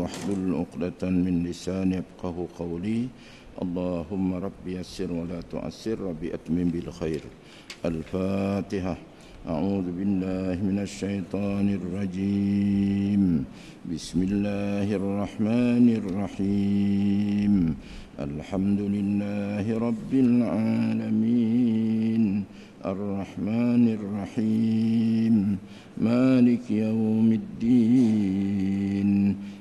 واحلل عقدة من لساني يفقه قولي اللهم رب يسر ولا تعسر رب أتمم بالخير الفاتحة أعوذ بالله من الشيطان الرجيم بسم الله الرحمن الرحيم الحمد لله رب العالمين الرحمن الرحيم مالك يوم الدين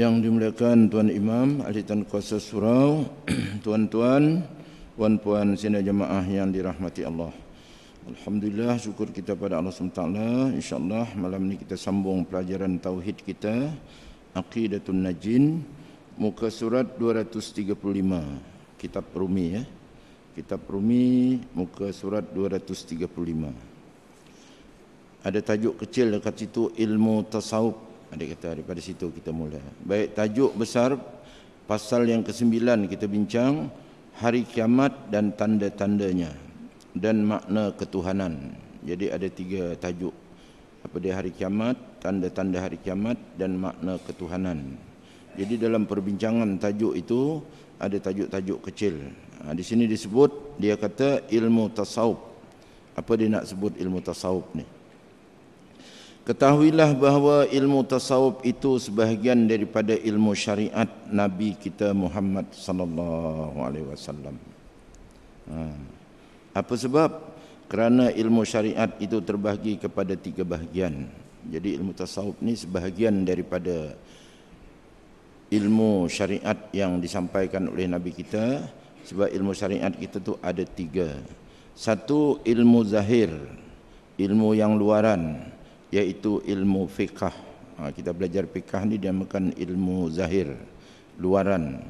Yang dimuliakan Tuan Imam Ahli Tan Kuasa Surau Tuan-tuan Puan-puan Sina Jemaah yang dirahmati Allah Alhamdulillah syukur kita pada Allah SWT InsyaAllah malam ini kita sambung pelajaran Tauhid kita Aqidatun Najin Muka surat 235 Kitab Rumi ya Kitab Rumi muka surat 235 Ada tajuk kecil dekat situ ilmu tasawuf ada kata daripada situ kita mula. Baik tajuk besar pasal yang ke sembilan kita bincang hari kiamat dan tanda-tandanya dan makna ketuhanan. Jadi ada tiga tajuk apa dia hari kiamat, tanda-tanda hari kiamat dan makna ketuhanan. Jadi dalam perbincangan tajuk itu ada tajuk-tajuk kecil. Ha, di sini disebut dia kata ilmu tasawuf. Apa dia nak sebut ilmu tasawuf ni? Ketahuilah bahawa ilmu tasawuf itu sebahagian daripada ilmu syariat Nabi kita Muhammad sallallahu alaihi wasallam. Ha. Apa sebab? Kerana ilmu syariat itu terbahagi kepada tiga bahagian. Jadi ilmu tasawuf ni sebahagian daripada ilmu syariat yang disampaikan oleh Nabi kita. Sebab ilmu syariat kita tu ada tiga. Satu ilmu zahir, ilmu yang luaran. Yaitu ilmu fiqah. Ha, kita belajar fiqah ni dia makan ilmu zahir, luaran.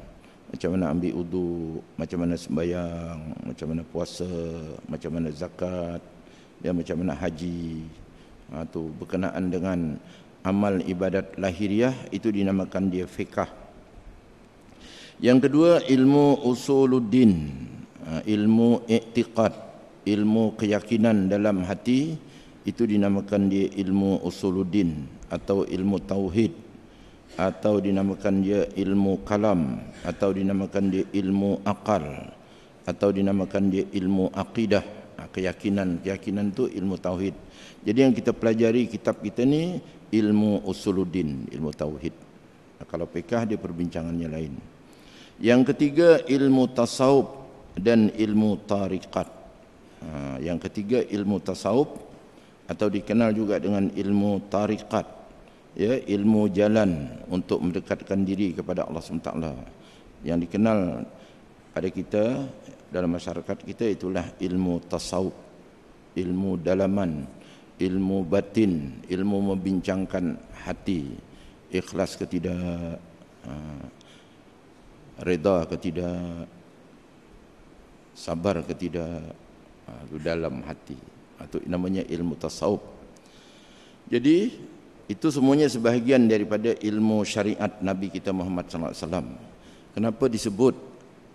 Macam mana ambil udu, macam mana sembahyang, macam mana puasa, macam mana zakat, dia ya, macam mana haji. Ha, tu berkenaan dengan amal ibadat lahiriah itu dinamakan dia fiqah. Yang kedua ilmu usuluddin, ha, ilmu i'tiqad, ilmu keyakinan dalam hati itu dinamakan dia ilmu usuluddin atau ilmu tauhid atau dinamakan dia ilmu kalam atau dinamakan dia ilmu akal atau dinamakan dia ilmu akidah ha, keyakinan keyakinan tu ilmu tauhid jadi yang kita pelajari kitab kita ni ilmu usuluddin ilmu tauhid ha, kalau fikah dia perbincangannya lain yang ketiga ilmu tasawuf dan ilmu tarikat ha, yang ketiga ilmu tasawuf atau dikenal juga dengan ilmu tarikat ya ilmu jalan untuk mendekatkan diri kepada Allah SWT yang dikenal pada kita dalam masyarakat kita itulah ilmu tasawuf ilmu dalaman ilmu batin ilmu membincangkan hati ikhlas ketidak ha, reda ketidak sabar ketidak tidak ha, dalam hati atau namanya ilmu tasawuf. Jadi itu semuanya sebahagian daripada ilmu syariat Nabi kita Muhammad sallallahu alaihi wasallam. Kenapa disebut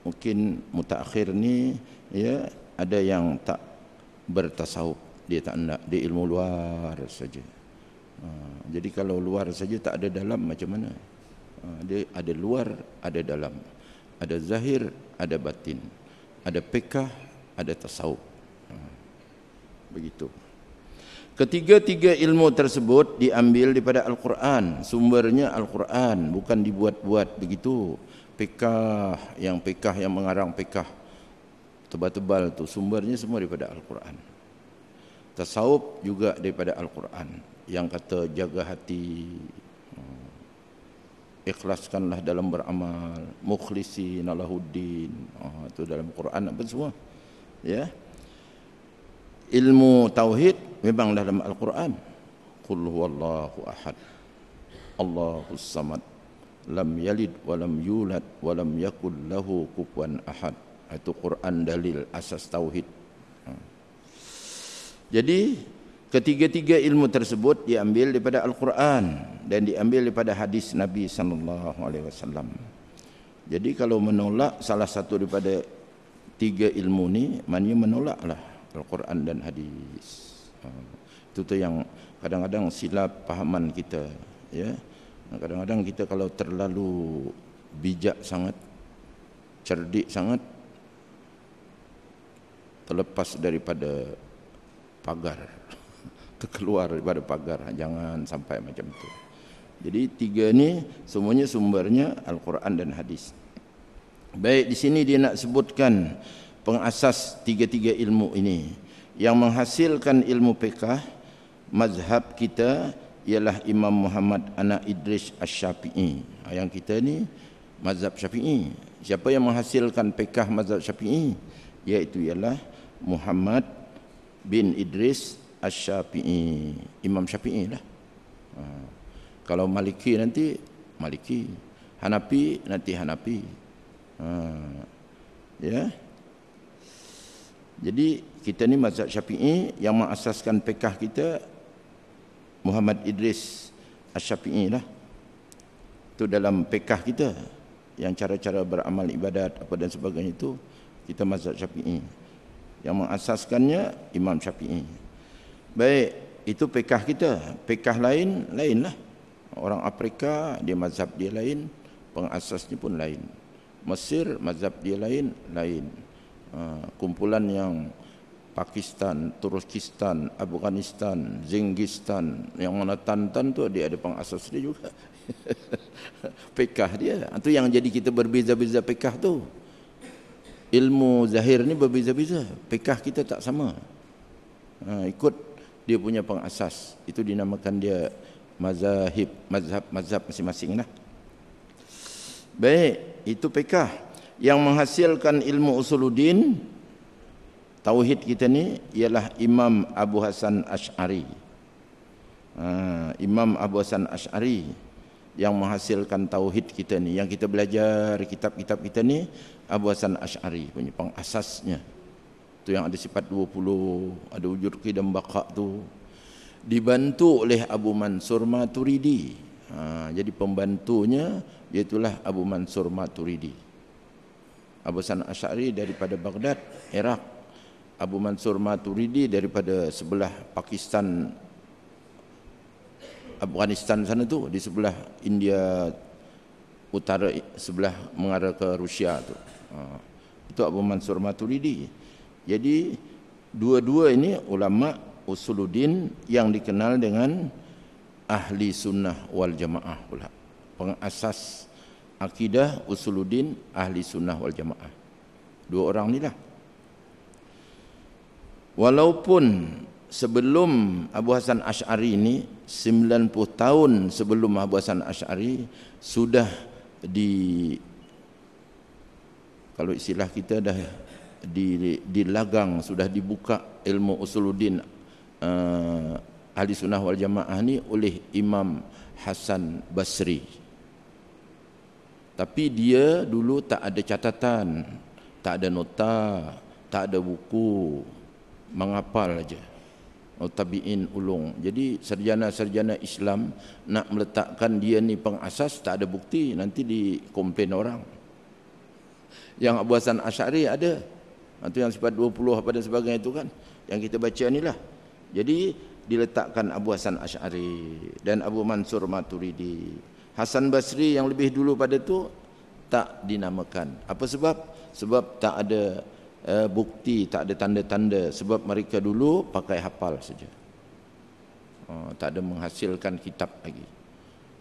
mungkin mutaakhir ni ya ada yang tak bertasawuf dia tak nak di ilmu luar saja. Ha, jadi kalau luar saja tak ada dalam macam mana? Ha, dia ada luar, ada dalam. Ada zahir, ada batin. Ada pekah, ada tasawuf begitu ketiga-tiga ilmu tersebut diambil daripada Al-Quran sumbernya Al-Quran bukan dibuat-buat begitu pekah yang pekah yang mengarang pekah tebal-tebal tu sumbernya semua daripada Al-Quran tasawuf juga daripada Al-Quran yang kata jaga hati hmm. ikhlaskanlah dalam beramal mukhlisin lahuddin oh, ah, itu dalam Quran apa semua ya yeah? ilmu tauhid memang dalam al-Quran. Qul huwallahu ahad. Allahus samad. Lam yalid wa lam yulad wa lam yakul lahu kufuwan ahad. Itu Quran dalil asas tauhid. Ha. Jadi ketiga-tiga ilmu tersebut diambil daripada al-Quran dan diambil daripada hadis Nabi sallallahu alaihi wasallam. Jadi kalau menolak salah satu daripada tiga ilmu ni, maknanya menolaklah. Al-Quran dan hadis. Ha. Itu tu yang kadang-kadang silap pahaman kita, ya. Kadang-kadang kita kalau terlalu bijak sangat, cerdik sangat terlepas daripada pagar terkeluar daripada pagar jangan sampai macam tu. jadi tiga ni semuanya sumbernya Al-Quran dan hadis baik di sini dia nak sebutkan pengasas tiga-tiga ilmu ini yang menghasilkan ilmu fiqh mazhab kita ialah Imam Muhammad anak Idris Asy-Syafi'i. Ha, yang kita ni mazhab Syafi'i. Siapa yang menghasilkan fiqh mazhab Syafi'i? Iaitu ialah Muhammad bin Idris Asy-Syafi'i. Imam Syafi'i lah. Ha, kalau Maliki nanti Maliki. Hanafi nanti Hanafi. Ha. Ya. Yeah. Jadi kita ni mazhab Syafi'i yang mengasaskan pekah kita Muhammad Idris Asy-Syafi'i lah. Tu dalam pekah kita yang cara-cara beramal ibadat apa dan sebagainya itu kita mazhab Syafi'i. Yang mengasaskannya Imam Syafi'i. Baik, itu pekah kita. Pekah lain lain lah Orang Afrika dia mazhab dia lain, pengasasnya pun lain. Mesir mazhab dia lain, lain. Ah, kumpulan yang Pakistan, Turkistan, Afghanistan, Zingistan yang mana Tantan tu dia ada pengasas dia juga. pekah dia. Itu ah, yang jadi kita berbeza-beza pekah tu. Ilmu zahir ni berbeza-beza. Pekah kita tak sama. Ha, ikut dia punya pengasas. Itu dinamakan dia mazahib, mazhab, mazhab masing-masing lah. Baik, itu pekah yang menghasilkan ilmu usuluddin tauhid kita ni ialah Imam Abu Hasan Ash'ari ha, Imam Abu Hasan Ash'ari yang menghasilkan tauhid kita ni yang kita belajar kitab-kitab kita ni Abu Hasan Ash'ari punya pengasasnya tu yang ada sifat 20 ada wujud qidam baqa tu dibantu oleh Abu Mansur Maturidi ha, jadi pembantunya iaitulah Abu Mansur Maturidi Abu Hasan Asy'ari daripada Baghdad, Iraq. Abu Mansur Maturidi daripada sebelah Pakistan Afghanistan sana tu di sebelah India utara sebelah mengarah ke Rusia tu. Ha, itu Abu Mansur Maturidi. Jadi dua-dua ini ulama usuluddin yang dikenal dengan ahli sunnah wal jamaah pula. Pengasas akidah usuluddin ahli sunnah wal jamaah dua orang ni lah. walaupun sebelum Abu Hasan Ash'ari ini 90 tahun sebelum Abu Hasan Ash'ari sudah di kalau istilah kita dah di dilagang sudah dibuka ilmu usuluddin uh, ahli sunnah wal jamaah ni oleh Imam Hasan Basri tapi dia dulu tak ada catatan tak ada nota tak ada buku mengapal aja tabiin ulung jadi serjana-serjana Islam nak meletakkan dia ni pengasas tak ada bukti nanti dikomplain orang yang Abu Hasan ashari ada itu yang sifat 20 apa dan sebagainya itu kan yang kita baca inilah jadi diletakkan Abu Hasan ashari dan Abu Mansur Maturidi Hasan Basri yang lebih dulu pada tu tak dinamakan. Apa sebab? Sebab tak ada uh, bukti, tak ada tanda-tanda sebab mereka dulu pakai hafal saja. Uh, tak ada menghasilkan kitab lagi.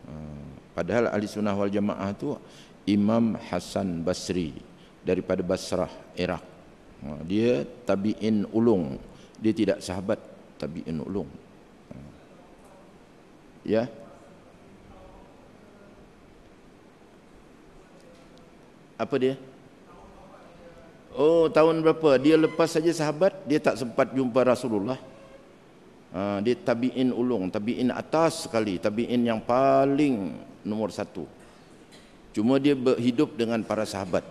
Uh, padahal Ahli Sunnah Wal Jamaah tu Imam Hasan Basri daripada Basrah, Iraq. Uh, dia tabi'in ulung. Dia tidak sahabat tabi'in ulung. Uh, ya. Yeah? apa dia? Oh tahun berapa? Dia lepas saja sahabat, dia tak sempat jumpa Rasulullah. Ah, dia tabi'in ulung, tabi'in atas sekali, tabi'in yang paling nomor satu. Cuma dia berhidup dengan para sahabat.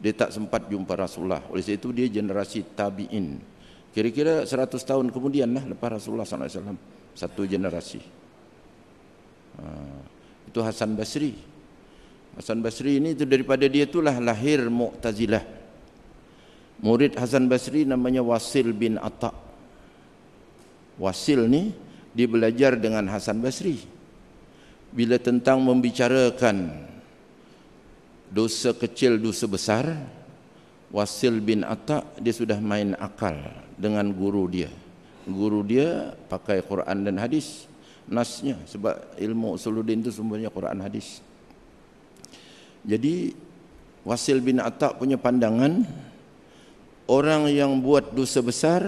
Dia tak sempat jumpa Rasulullah. Oleh sebab itu dia generasi tabi'in. Kira-kira 100 tahun kemudian lah lepas Rasulullah SAW. Satu generasi. Ah, itu Hasan Basri. Hasan Basri ini itu daripada dia itulah lahir Mu'tazilah. Murid Hasan Basri namanya Wasil bin Atta. Wasil ni dia belajar dengan Hasan Basri. Bila tentang membicarakan dosa kecil dosa besar, Wasil bin Atta dia sudah main akal dengan guru dia. Guru dia pakai Quran dan hadis nasnya sebab ilmu Usuluddin itu semuanya Quran hadis. Jadi Wasil bin Atta' punya pandangan Orang yang buat dosa besar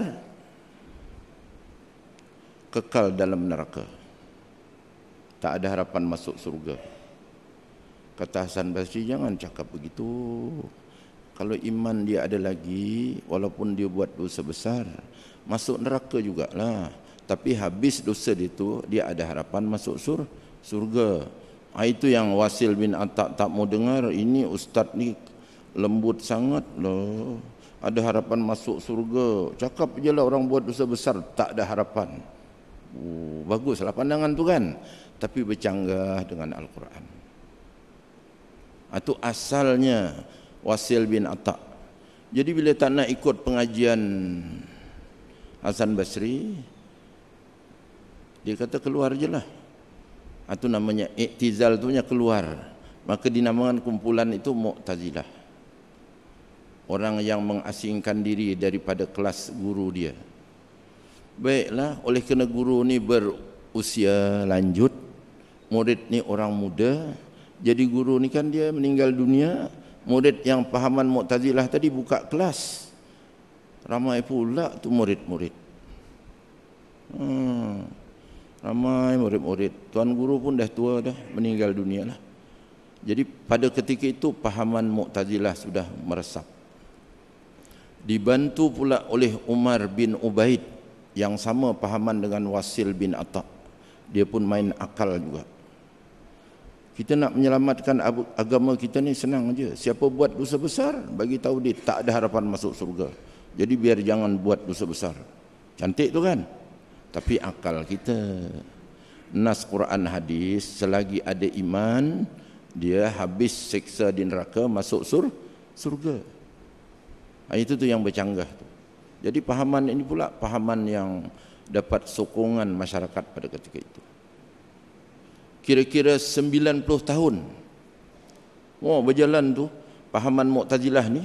Kekal dalam neraka Tak ada harapan masuk surga Kata Hasan Basri jangan cakap begitu Kalau iman dia ada lagi Walaupun dia buat dosa besar Masuk neraka jugalah Tapi habis dosa dia tu Dia ada harapan masuk sur surga Ah, itu yang Wasil bin Atak tak mau dengar ini ustaz ni lembut sangat loh ada harapan masuk surga cakap je lah orang buat dosa besar tak ada harapan uh, baguslah pandangan tu kan tapi bercanggah dengan Al-Quran itu ah, asalnya Wasil bin Atak jadi bila tak nak ikut pengajian Hasan Basri Dia kata keluar je lah atau namanya iktizal tu nya keluar. Maka dinamakan kumpulan itu Mu'tazilah. Orang yang mengasingkan diri daripada kelas guru dia. Baiklah, oleh kena guru ni berusia lanjut, murid ni orang muda, jadi guru ni kan dia meninggal dunia, murid yang pahaman Mu'tazilah tadi buka kelas. Ramai pula tu murid-murid. Hmm ramai murid-murid tuan guru pun dah tua dah meninggal dunia lah jadi pada ketika itu pahaman Mu'tazilah sudah meresap dibantu pula oleh Umar bin Ubaid yang sama pahaman dengan Wasil bin Atta dia pun main akal juga kita nak menyelamatkan agama kita ni senang aja. Siapa buat dosa besar, bagi tahu dia tak ada harapan masuk surga. Jadi biar jangan buat dosa besar. Cantik tu kan? tapi akal kita nas Quran hadis selagi ada iman dia habis seksa di neraka masuk sur surga ha, itu tu yang bercanggah tu jadi pahaman ini pula pahaman yang dapat sokongan masyarakat pada ketika itu kira-kira 90 tahun oh berjalan tu pahaman Mu'tazilah ni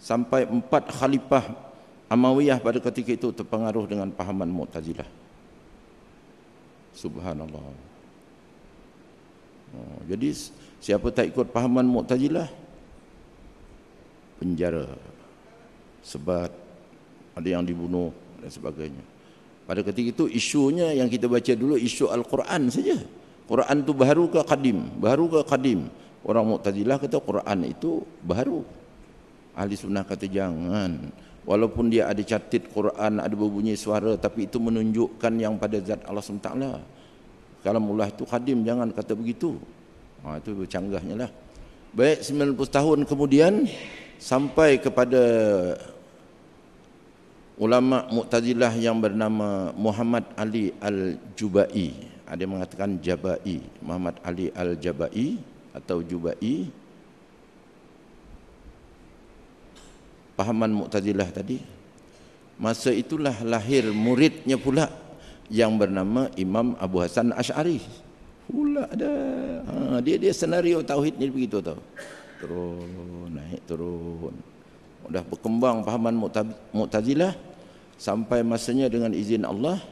sampai empat khalifah Amawiyah pada ketika itu terpengaruh dengan pahaman Mu'tazilah. Subhanallah. Ha, jadi siapa tak ikut pahaman Mu'tazilah penjara sebab ada yang dibunuh dan sebagainya. Pada ketika itu isunya yang kita baca dulu isu Al-Quran saja. Quran tu baru ke kadim? Baru ke kadim? Orang Mu'tazilah kata Quran itu baru. Ahli sunnah kata jangan. Jangan walaupun dia ada catit Quran ada berbunyi suara tapi itu menunjukkan yang pada zat Allah SWT kalamullah itu khadim jangan kata begitu ha, itu bercanggahnya lah baik 90 tahun kemudian sampai kepada ulama Mu'tazilah yang bernama Muhammad Ali Al-Jubai ada mengatakan Jabai Muhammad Ali Al-Jabai atau Jubai pahaman Mu'tazilah tadi Masa itulah lahir muridnya pula Yang bernama Imam Abu Hasan Ash'ari Pula ada ha, Dia dia senario tauhid ni begitu tau Turun, naik turun Sudah berkembang pahaman Mu'tazilah Sampai masanya dengan izin Allah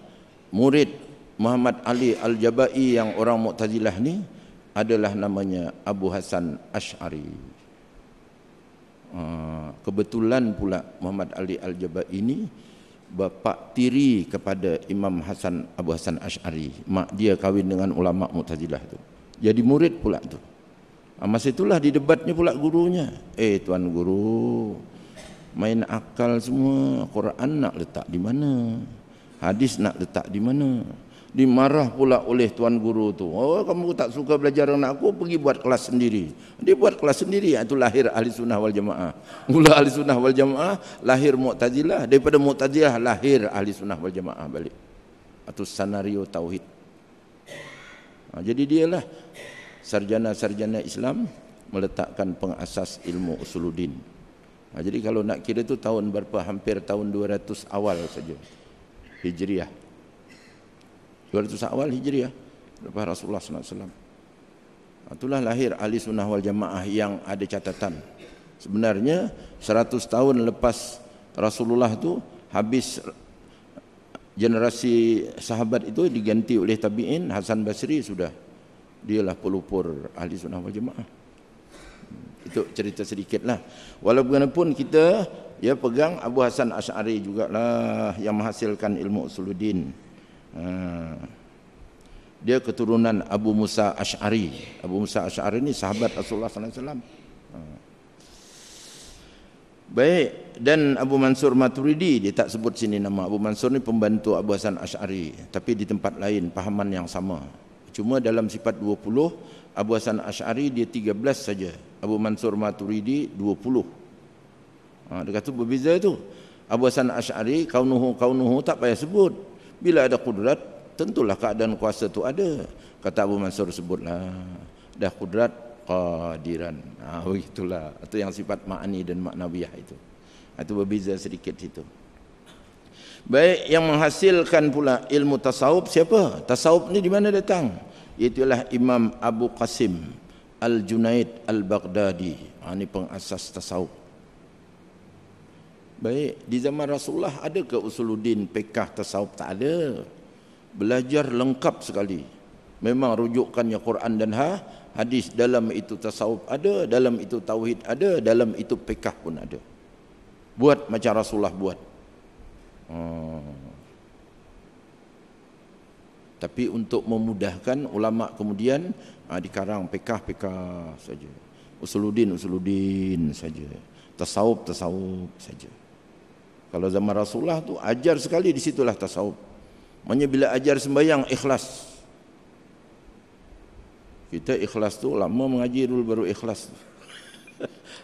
Murid Muhammad Ali Al-Jabai yang orang Mu'tazilah ni Adalah namanya Abu Hasan Ash'ari Ah, kebetulan pula Muhammad Ali Al-Jabbar ini bapa tiri kepada Imam Hasan Abu Hasan Ash'ari mak dia kahwin dengan ulama Mu'tazilah tu jadi murid pula tu ah, masa itulah di debatnya pula gurunya eh tuan guru main akal semua Quran nak letak di mana hadis nak letak di mana dimarah pula oleh tuan guru tu. Oh, kamu tak suka belajar anak aku, pergi buat kelas sendiri. Dia buat kelas sendiri, itu ah, lahir ahli sunnah wal jamaah. Mula ahli sunnah wal jamaah, lahir mu'tazilah. Daripada mu'tazilah, lahir ahli sunnah wal jamaah balik. Atau ah, senario tauhid. Nah, jadi dialah sarjana-sarjana Islam meletakkan pengasas ilmu usuluddin. Nah, jadi kalau nak kira tu tahun berapa, hampir tahun 200 awal saja. Hijriah. 200 awal Hijriah lepas Rasulullah SAW. Ha, itulah lahir ahli sunnah wal jamaah yang ada catatan. Sebenarnya 100 tahun lepas Rasulullah itu habis generasi sahabat itu diganti oleh tabi'in Hasan Basri sudah dia lah pelupur ahli sunnah wal jamaah. Hmm, itu cerita sedikitlah. Walaupun kita ya pegang Abu Hasan juga lah yang menghasilkan ilmu usuluddin. Ha. dia keturunan Abu Musa Ash'ari Abu Musa Ash'ari ini sahabat Rasulullah SAW hmm. Ha. Baik Dan Abu Mansur Maturidi Dia tak sebut sini nama Abu Mansur ni pembantu Abu Hasan Ash'ari Tapi di tempat lain Pahaman yang sama Cuma dalam sifat 20 Abu Hasan Ash'ari dia 13 saja Abu Mansur Maturidi 20 ha, Dia kata berbeza tu. Abu Hasan Ash'ari Kaunuhu kaunuhu tak payah sebut bila ada kudrat, tentulah keadaan kuasa itu ada. Kata Abu Mansur sebutlah, dah kudrat qadiran. Ah ha, Itu yang sifat ma'ani dan maknawiyah itu. Ha, itu berbeza sedikit itu. Baik, yang menghasilkan pula ilmu tasawuf siapa? Tasawuf ni di mana datang? Itulah Imam Abu Qasim Al-Junaid Al-Baghdadi. ini ha, pengasas tasawuf. Baik, di zaman Rasulullah ada ke usuluddin pekah tasawuf tak ada. Belajar lengkap sekali. Memang rujukannya Quran dan ha, hadis dalam itu tasawuf ada, dalam itu tauhid ada, dalam itu pekah pun ada. Buat macam Rasulullah buat. Hmm. Tapi untuk memudahkan ulama kemudian ha, dikarang pekah-pekah saja. Usuluddin usuluddin saja. Tasawuf tasawuf saja. Kalau zaman Rasulullah tu ajar sekali di situlah tasawuf. Maknanya bila ajar sembahyang ikhlas. Kita ikhlas tu lama mengaji dulu baru ikhlas. Tu.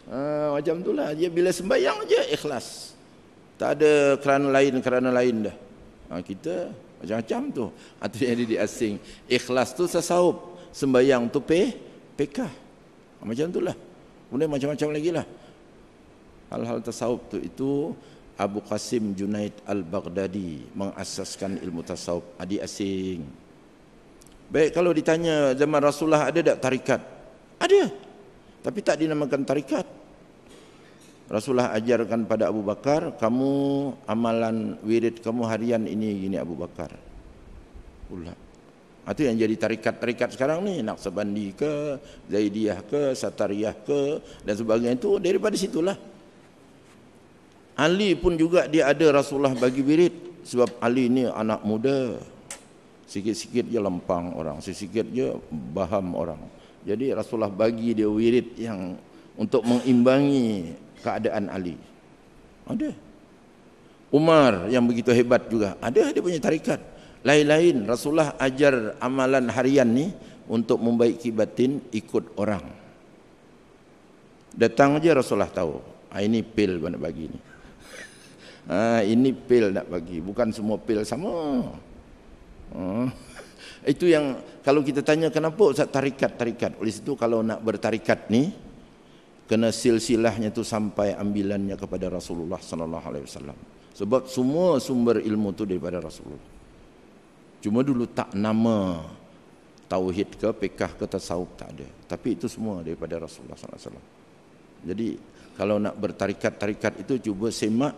ha, macam itulah dia bila sembahyang aja ikhlas. Tak ada kerana lain kerana lain dah. Ha, kita macam-macam tu. Atau ha, yang di asing ikhlas tu tasawuf, sembahyang tu pe pekah. Ha, macam lah. Kemudian macam-macam lagi lah. Hal-hal tasawuf tu itu Abu Qasim Junaid Al-Baghdadi mengasaskan ilmu tasawuf adi ah, asing. Baik kalau ditanya zaman Rasulullah ada tak tarikat? Ada. Tapi tak dinamakan tarikat. Rasulullah ajarkan pada Abu Bakar, kamu amalan wirid kamu harian ini gini Abu Bakar. Ulah. Ah, itu yang jadi tarikat-tarikat sekarang ni, Naksabandi ke, Zaidiyah ke, Satariyah ke dan sebagainya itu daripada situlah. Ali pun juga dia ada Rasulullah bagi wirid sebab Ali ni anak muda. Sikit-sikit je lempang orang, sikit-sikit je baham orang. Jadi Rasulullah bagi dia wirid yang untuk mengimbangi keadaan Ali. Ada. Umar yang begitu hebat juga. Ada dia punya tarikat. Lain-lain Rasulullah ajar amalan harian ni untuk membaiki batin ikut orang. Datang aja Rasulullah tahu. Ah, ini pil banyak nak bagi ni ha, ini pil nak bagi bukan semua pil sama ha. itu yang kalau kita tanya kenapa Ustaz tarikat tarikat oleh situ kalau nak bertarikat ni kena silsilahnya tu sampai ambilannya kepada Rasulullah sallallahu alaihi wasallam sebab semua sumber ilmu tu daripada Rasulullah cuma dulu tak nama tauhid ke pekah ke tasawuf tak ada tapi itu semua daripada Rasulullah SAW. jadi kalau nak bertarikat-tarikat itu cuba semak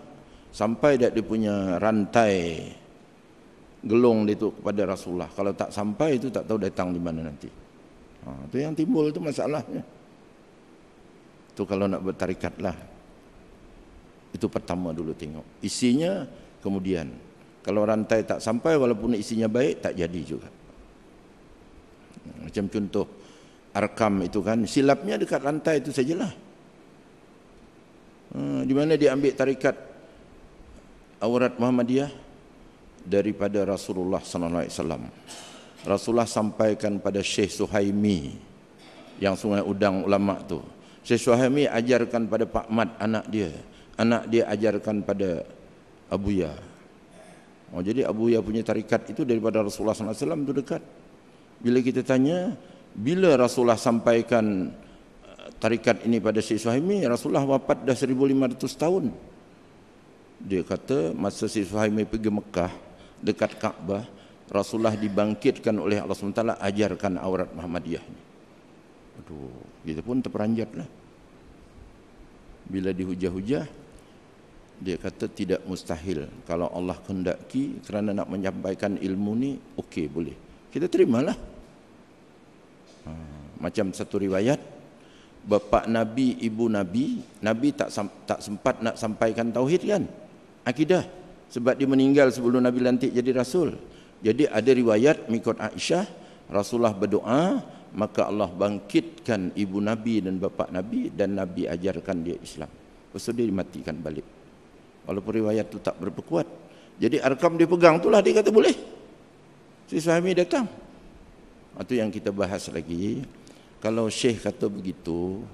sampai dia punya rantai gelung dia tu kepada Rasulullah. Kalau tak sampai itu tak tahu datang di mana nanti. Ha, itu yang timbul itu masalahnya. Itu kalau nak bertarikat lah. Itu pertama dulu tengok. Isinya kemudian. Kalau rantai tak sampai walaupun isinya baik tak jadi juga. Macam contoh Arkam itu kan silapnya dekat rantai itu sajalah. Ha, di mana dia ambil tarikat aurat Muhammadiyah daripada Rasulullah sallallahu alaihi wasallam. Rasulullah sampaikan pada Syekh Suhaimi yang sungai udang ulama tu. Syekh Suhaimi ajarkan pada Pak Mat anak dia. Anak dia ajarkan pada Abu Ya. Oh, jadi Abu Ya punya tarikat itu daripada Rasulullah sallallahu alaihi wasallam tu dekat. Bila kita tanya bila Rasulullah sampaikan uh, tarikat ini pada Syekh Suhaimi, Rasulullah wafat dah 1500 tahun dia kata masa si Suhaimi pergi Mekah dekat Kaabah Rasulullah dibangkitkan oleh Allah SWT ajarkan aurat Muhammadiyah Aduh, kita pun terperanjat lah. Bila dihujah-hujah, dia kata tidak mustahil. Kalau Allah kendaki kerana nak menyampaikan ilmu ni, okey boleh. Kita terimalah. Ha, macam satu riwayat, bapak Nabi, ibu Nabi, Nabi tak tak sempat nak sampaikan tauhid kan? akidah sebab dia meninggal sebelum Nabi lantik jadi rasul. Jadi ada riwayat mengikut Aisyah Rasulullah berdoa maka Allah bangkitkan ibu Nabi dan bapa Nabi dan Nabi ajarkan dia Islam. Lepas dia dimatikan balik. Walaupun riwayat itu tak berperkuat. Jadi arkam dia pegang itulah dia kata boleh. Si suami datang. Itu yang kita bahas lagi. Kalau Syekh kata begitu,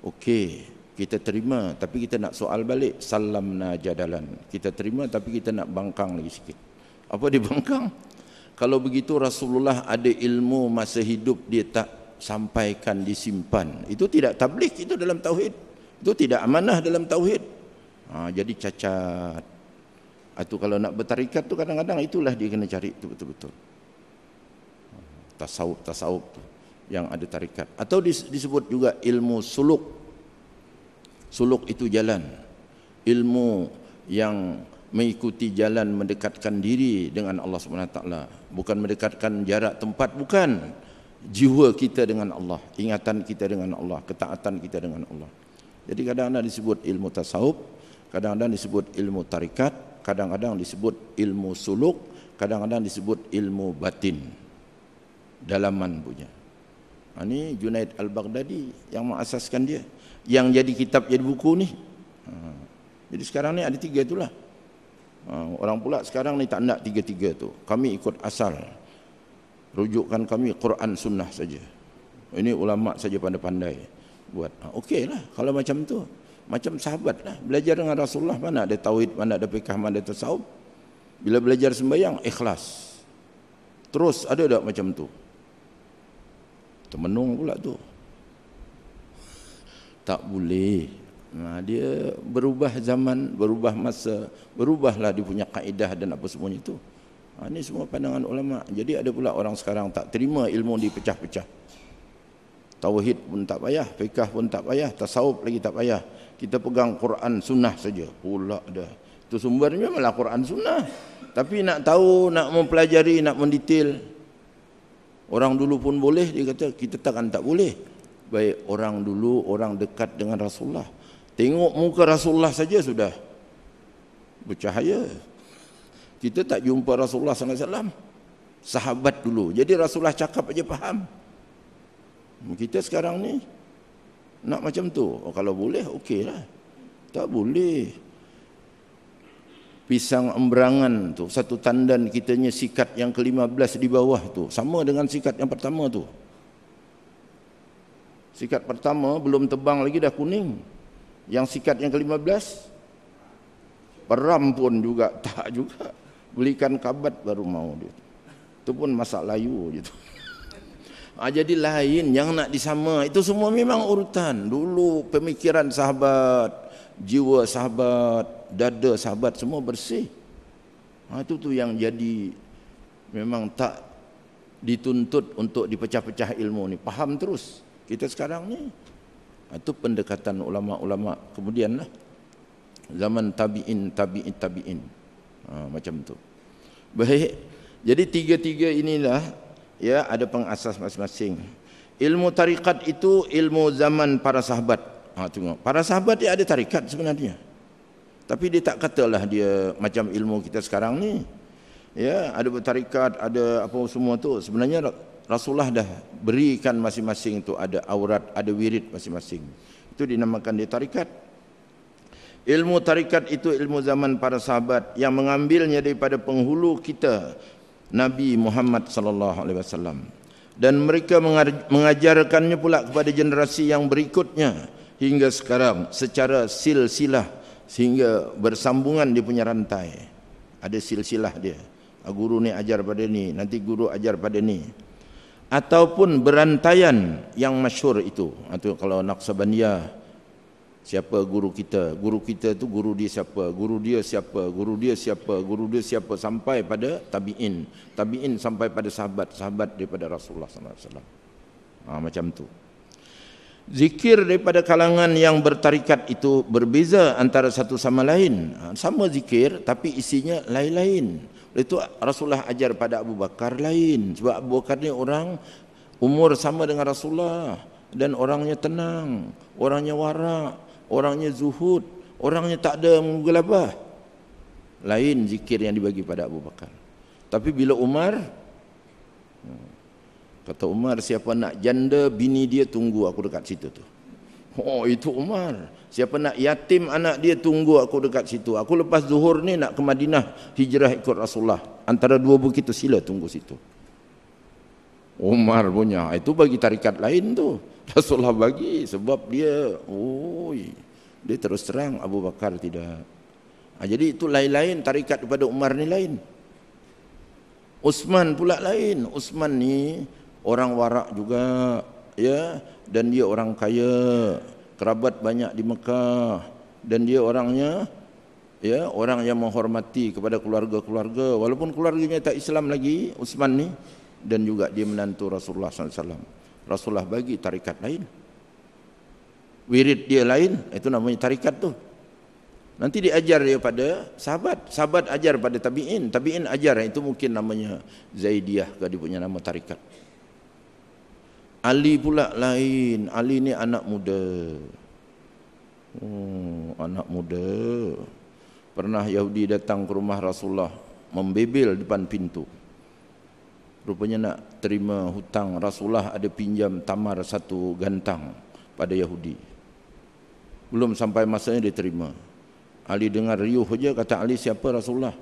okey kita terima tapi kita nak soal balik salamna jadalan kita terima tapi kita nak bangkang lagi sikit apa dia bangkang kalau begitu Rasulullah ada ilmu masa hidup dia tak sampaikan disimpan itu tidak tabligh. itu dalam tauhid itu tidak amanah dalam tauhid ha, jadi cacat atau kalau nak bertarikat tu kadang-kadang itulah dia kena cari itu betul-betul tasawuf tasawuf tu yang ada tarikat atau disebut juga ilmu suluk suluk itu jalan ilmu yang mengikuti jalan mendekatkan diri dengan Allah Subhanahu taala bukan mendekatkan jarak tempat bukan jiwa kita dengan Allah ingatan kita dengan Allah ketaatan kita dengan Allah jadi kadang-kadang disebut ilmu tasawuf kadang-kadang disebut ilmu tarikat kadang-kadang disebut ilmu suluk kadang-kadang disebut ilmu batin dalaman punya ini ha, Junaid Al-Baghdadi yang mengasaskan dia yang jadi kitab jadi buku ni. Hmm. Jadi sekarang ni ada tiga itulah. Hmm, orang pula sekarang ni tak nak tiga-tiga tu. Kami ikut asal. Rujukan kami Quran Sunnah saja. Ini ulama saja pandai-pandai buat. Ha, okey lah kalau macam tu. Macam sahabat lah. Belajar dengan Rasulullah mana ada tauhid, mana ada fikah, mana ada tasawuf. Bila belajar sembahyang, ikhlas. Terus ada tak macam tu? Temenung pula tu tak boleh nah, ha, dia berubah zaman berubah masa berubahlah dia punya kaedah dan apa semuanya itu nah, ha, ini semua pandangan ulama jadi ada pula orang sekarang tak terima ilmu dipecah-pecah tauhid pun tak payah fiqh pun tak payah tasawuf lagi tak payah kita pegang Quran sunnah saja pula dah itu sumbernya malah Quran sunnah tapi nak tahu nak mempelajari nak mendetail orang dulu pun boleh dia kata kita takkan tak boleh baik orang dulu orang dekat dengan Rasulullah tengok muka Rasulullah saja sudah bercahaya kita tak jumpa Rasulullah sallallahu sahabat dulu jadi Rasulullah cakap aja faham kita sekarang ni nak macam tu oh, kalau boleh okey lah. tak boleh pisang emberangan tu satu tandan kitanya sikat yang ke-15 di bawah tu sama dengan sikat yang pertama tu Sikat pertama belum tebang lagi dah kuning. Yang sikat yang ke-15 peram pun juga tak juga. Belikan kabat baru mau dia. Itu pun masak layu je tu. Ah, jadi lain yang nak disama itu semua memang urutan. Dulu pemikiran sahabat, jiwa sahabat, dada sahabat semua bersih. Ha, itu tu yang jadi memang tak dituntut untuk dipecah-pecah ilmu ni. Faham terus kita sekarang ni itu ha, pendekatan ulama-ulama kemudianlah zaman tabiin tabiin tabiin ha, macam tu baik jadi tiga-tiga inilah ya ada pengasas masing-masing ilmu tarikat itu ilmu zaman para sahabat ha, tengok para sahabat dia ada tarikat sebenarnya tapi dia tak katalah dia macam ilmu kita sekarang ni ya ada tarikat ada apa semua tu sebenarnya Rasulullah dah berikan masing-masing itu ada aurat, ada wirid masing-masing. Itu dinamakan di tarikat. Ilmu tarikat itu ilmu zaman para sahabat yang mengambilnya daripada penghulu kita Nabi Muhammad sallallahu alaihi wasallam. Dan mereka mengajarkannya pula kepada generasi yang berikutnya hingga sekarang secara silsilah sehingga bersambungan dia punya rantai. Ada silsilah dia. Ah, guru ni ajar pada ni, nanti guru ajar pada ni ataupun berantaian yang masyur itu itu ha, kalau naqsabandiyah siapa guru kita guru kita tu guru dia siapa guru dia siapa guru dia siapa guru dia siapa sampai pada tabiin tabiin sampai pada sahabat sahabat daripada Rasulullah sallallahu alaihi wasallam ha, macam tu zikir daripada kalangan yang bertarikat itu berbeza antara satu sama lain ha, sama zikir tapi isinya lain-lain itu Rasulullah ajar pada Abu Bakar lain sebab Abu Bakar ni orang umur sama dengan Rasulullah dan orangnya tenang, orangnya warak, orangnya zuhud, orangnya tak ada menggelabah. Lain zikir yang dibagi pada Abu Bakar. Tapi bila Umar hmm, kata Umar siapa nak janda bini dia tunggu aku dekat situ tu. Oh itu Umar. Siapa nak yatim anak dia tunggu aku dekat situ. Aku lepas zuhur ni nak ke Madinah hijrah ikut Rasulullah. Antara dua bukit itu sila tunggu situ. Umar punya. Ah, itu bagi tarikat lain tu. Rasulullah bagi sebab dia Oh, dia terus terang Abu Bakar tidak. Ha, jadi itu lain-lain tarikat daripada Umar ni lain. Usman pula lain. Usman ni orang warak juga ya dan dia orang kaya kerabat banyak di Mekah dan dia orangnya ya orang yang menghormati kepada keluarga-keluarga walaupun keluarganya tak Islam lagi Uthman ni dan juga dia menantu Rasulullah SAW Rasulullah bagi tarikat lain wirid dia lain itu namanya tarikat tu nanti diajar dia pada sahabat sahabat ajar pada tabi'in tabi'in ajar itu mungkin namanya Zaidiyah ke dia punya nama tarikat Ali pula lain Ali ni anak muda oh, Anak muda Pernah Yahudi datang ke rumah Rasulullah Membebel depan pintu Rupanya nak terima hutang Rasulullah ada pinjam tamar satu gantang Pada Yahudi Belum sampai masanya dia terima Ali dengar riuh saja Kata Ali siapa Rasulullah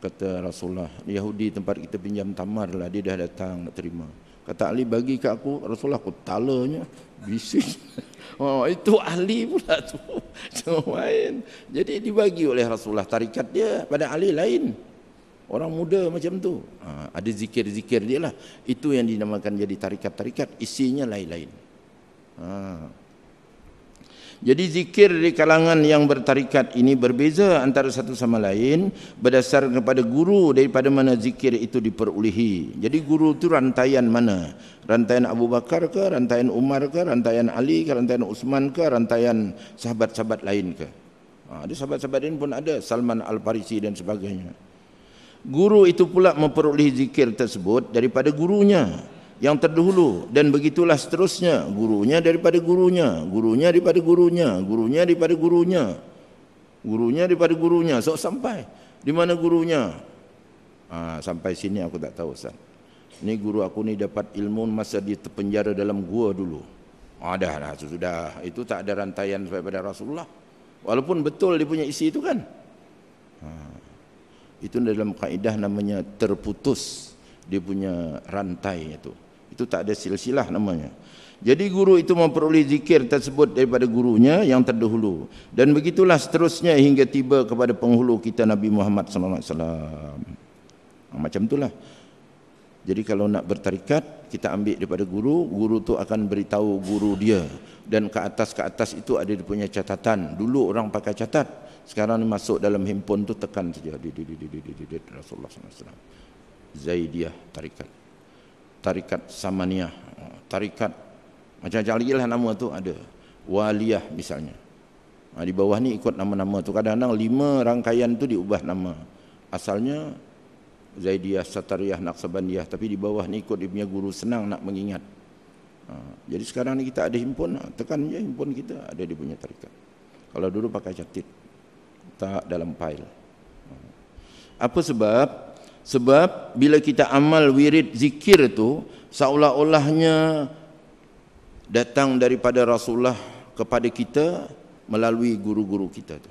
Kata Rasulullah Yahudi tempat kita pinjam tamar lah Dia dah datang nak terima Kata Ali bagi ke aku Rasulullah aku talanya bisik. Oh itu ahli pula tu. main. Jadi dibagi oleh Rasulullah tarikat dia pada ahli lain. Orang muda macam tu. Ha, ada zikir-zikir dia lah. Itu yang dinamakan jadi tarikat-tarikat. Isinya lain-lain. Ha. Jadi zikir di kalangan yang bertarikat ini berbeza antara satu sama lain berdasar kepada guru daripada mana zikir itu diperolehi. Jadi guru itu rantaian mana? Rantaian Abu Bakar ke? Rantaian Umar ke? Rantaian Ali ke? Rantaian Uthman ke? Rantaian sahabat-sahabat lain ke? Ha, ada sahabat-sahabat lain pun ada. Salman Al-Farisi dan sebagainya. Guru itu pula memperolehi zikir tersebut daripada gurunya yang terdahulu dan begitulah seterusnya gurunya daripada gurunya gurunya daripada gurunya gurunya daripada gurunya gurunya daripada gurunya so sampai di mana gurunya ha, sampai sini aku tak tahu sah. ni guru aku ni dapat ilmu masa di penjara dalam gua dulu ada ha, lah sudah itu tak ada rantaian sampai Rasulullah walaupun betul dia punya isi itu kan ha, itu dalam kaidah namanya terputus dia punya rantai itu itu tak ada silsilah namanya jadi guru itu memperoleh zikir tersebut daripada gurunya yang terdahulu dan begitulah seterusnya hingga tiba kepada penghulu kita Nabi Muhammad SAW. alaihi wasallam ah, macam itulah jadi kalau nak bertarikat kita ambil daripada guru guru tu akan beritahu guru dia dan ke atas ke atas itu ada dia punya catatan dulu orang pakai catat sekarang ni masuk dalam handphone tu tekan saja di di di di di Rasulullah sallallahu alaihi wasallam Zaidiyah tarikat tarikat samaniyah oh, tarikat macam-macam lagi lah nama tu ada waliyah misalnya ah, di bawah ni ikut nama-nama tu kadang-kadang lima rangkaian tu diubah nama asalnya Zaidiyah, Satariyah, Naqsabandiyah tapi di bawah ni ikut dia punya guru senang nak mengingat ah, jadi sekarang ni kita ada himpun ah, tekan je himpun kita ada dia punya tarikat kalau dulu pakai catit tak dalam file apa sebab sebab bila kita amal wirid zikir tu seolah-olahnya datang daripada Rasulullah kepada kita melalui guru-guru kita tu.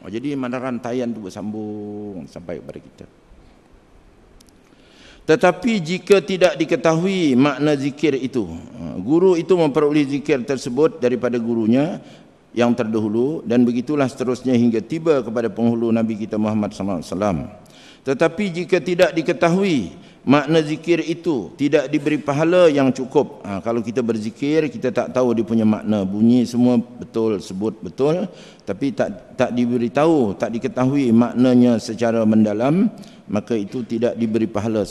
Oh, jadi mana rantaian tu bersambung sampai kepada kita. Tetapi jika tidak diketahui makna zikir itu, guru itu memperoleh zikir tersebut daripada gurunya yang terdahulu dan begitulah seterusnya hingga tiba kepada penghulu Nabi kita Muhammad SAW. Tetapi jika tidak diketahui makna zikir itu tidak diberi pahala yang cukup. Ha, kalau kita berzikir kita tak tahu dia punya makna bunyi semua betul sebut betul tapi tak tak diberitahu tak diketahui maknanya secara mendalam maka itu tidak diberi pahala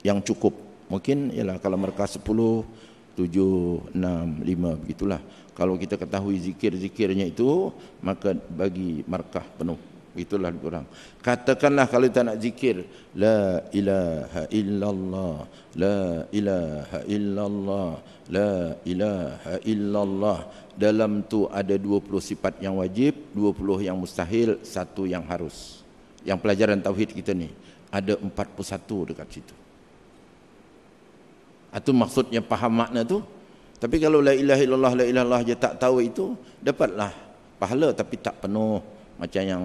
yang cukup. Mungkin ialah kalau markah 10 7 6 5 begitulah. Kalau kita ketahui zikir-zikirnya itu maka bagi markah penuh. Itulah lebih kurang. Katakanlah kalau tak nak zikir. La ilaha illallah. La ilaha illallah. La ilaha illallah. Dalam tu ada 20 sifat yang wajib, 20 yang mustahil, satu yang harus. Yang pelajaran tauhid kita ni ada 41 dekat situ. Atau ah, maksudnya faham makna tu? Tapi kalau la ilaha illallah la ilaha illallah je tak tahu itu, dapatlah pahala tapi tak penuh macam yang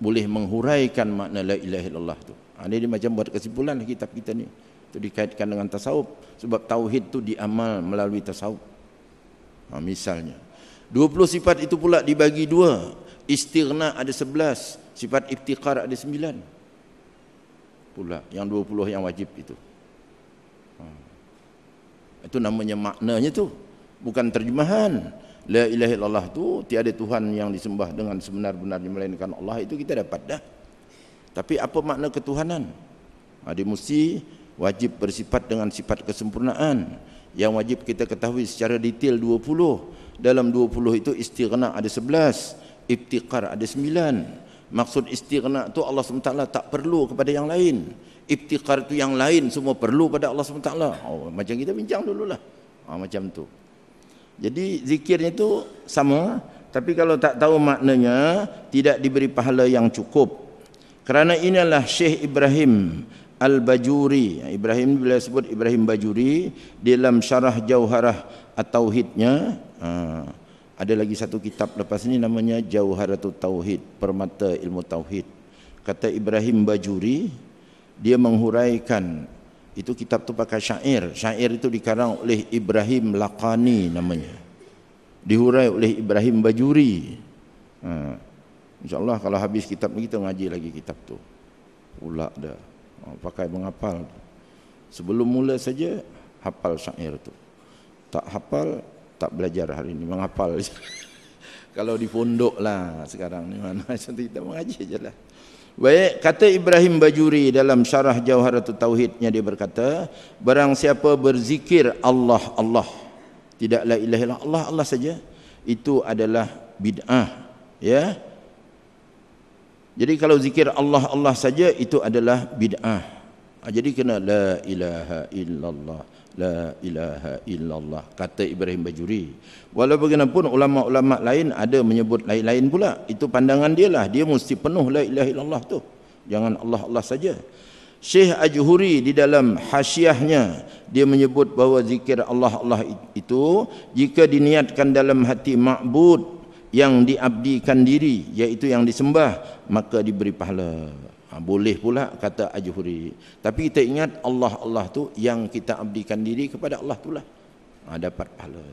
boleh menghuraikan makna la ilaha illallah tu. Ha, ini macam buat kesimpulan kitab kita ni. tu dikaitkan dengan tasawuf. Sebab tauhid tu diamal melalui tasawuf. Ha, misalnya. 20 sifat itu pula dibagi dua. Istighna ada 11. Sifat iftikar ada 9. Pula. Yang 20 yang wajib itu. Ha. Itu namanya maknanya tu. Bukan Terjemahan. La ilaha illallah tu tiada Tuhan yang disembah dengan sebenar-benarnya melainkan Allah itu kita dapat dah. Tapi apa makna ketuhanan? Ha, dia mesti wajib bersifat dengan sifat kesempurnaan. Yang wajib kita ketahui secara detail 20. Dalam 20 itu istighna ada 11. Ibtiqar ada 9. Maksud istighna tu Allah SWT tak perlu kepada yang lain. Ibtiqar tu yang lain semua perlu pada Allah SWT. Oh, macam kita bincang dululah. Oh, Macam tu. Jadi zikirnya itu sama tapi kalau tak tahu maknanya tidak diberi pahala yang cukup. Kerana inilah Syekh Ibrahim Al-Bajuri. Ya, Ibrahim bila sebut Ibrahim Bajuri dalam syarah Jauharah At-Tauhidnya ha, ada lagi satu kitab lepas ini namanya Jauharatul Tauhid, Permata Ilmu Tauhid. Kata Ibrahim Bajuri dia menghuraikan itu kitab tu pakai syair syair itu dikarang oleh Ibrahim Laqani namanya dihurai oleh Ibrahim Bajuri ha. insyaallah kalau habis kitab ni kita ngaji lagi kitab tu pula dah ha, pakai menghafal sebelum mula saja hafal syair tu tak hafal tak belajar hari ini menghafal kalau di pondok lah sekarang ni mana nanti kita mengaji je lah Baik, kata Ibrahim Bajuri dalam syarah Jauharatul Tauhidnya dia berkata, barang siapa berzikir Allah Allah, tidaklah ilah ilah Allah Allah saja, itu adalah bid'ah, ya. Jadi kalau zikir Allah Allah saja itu adalah bid'ah. Ha, jadi kena la ilaha illallah. La ilaha illallah Kata Ibrahim Bajuri Walau bagaimanapun ulama-ulama lain ada menyebut lain-lain pula Itu pandangan dia lah Dia mesti penuh la ilaha illallah tu Jangan Allah-Allah saja Syekh Ajuhuri di dalam hasyahnya Dia menyebut bahawa zikir Allah-Allah itu Jika diniatkan dalam hati ma'bud Yang diabdikan diri Iaitu yang disembah Maka diberi pahala ha, boleh pula kata ajhuri tapi kita ingat Allah Allah tu yang kita abdikan diri kepada Allah itulah ha, ah, dapat pahala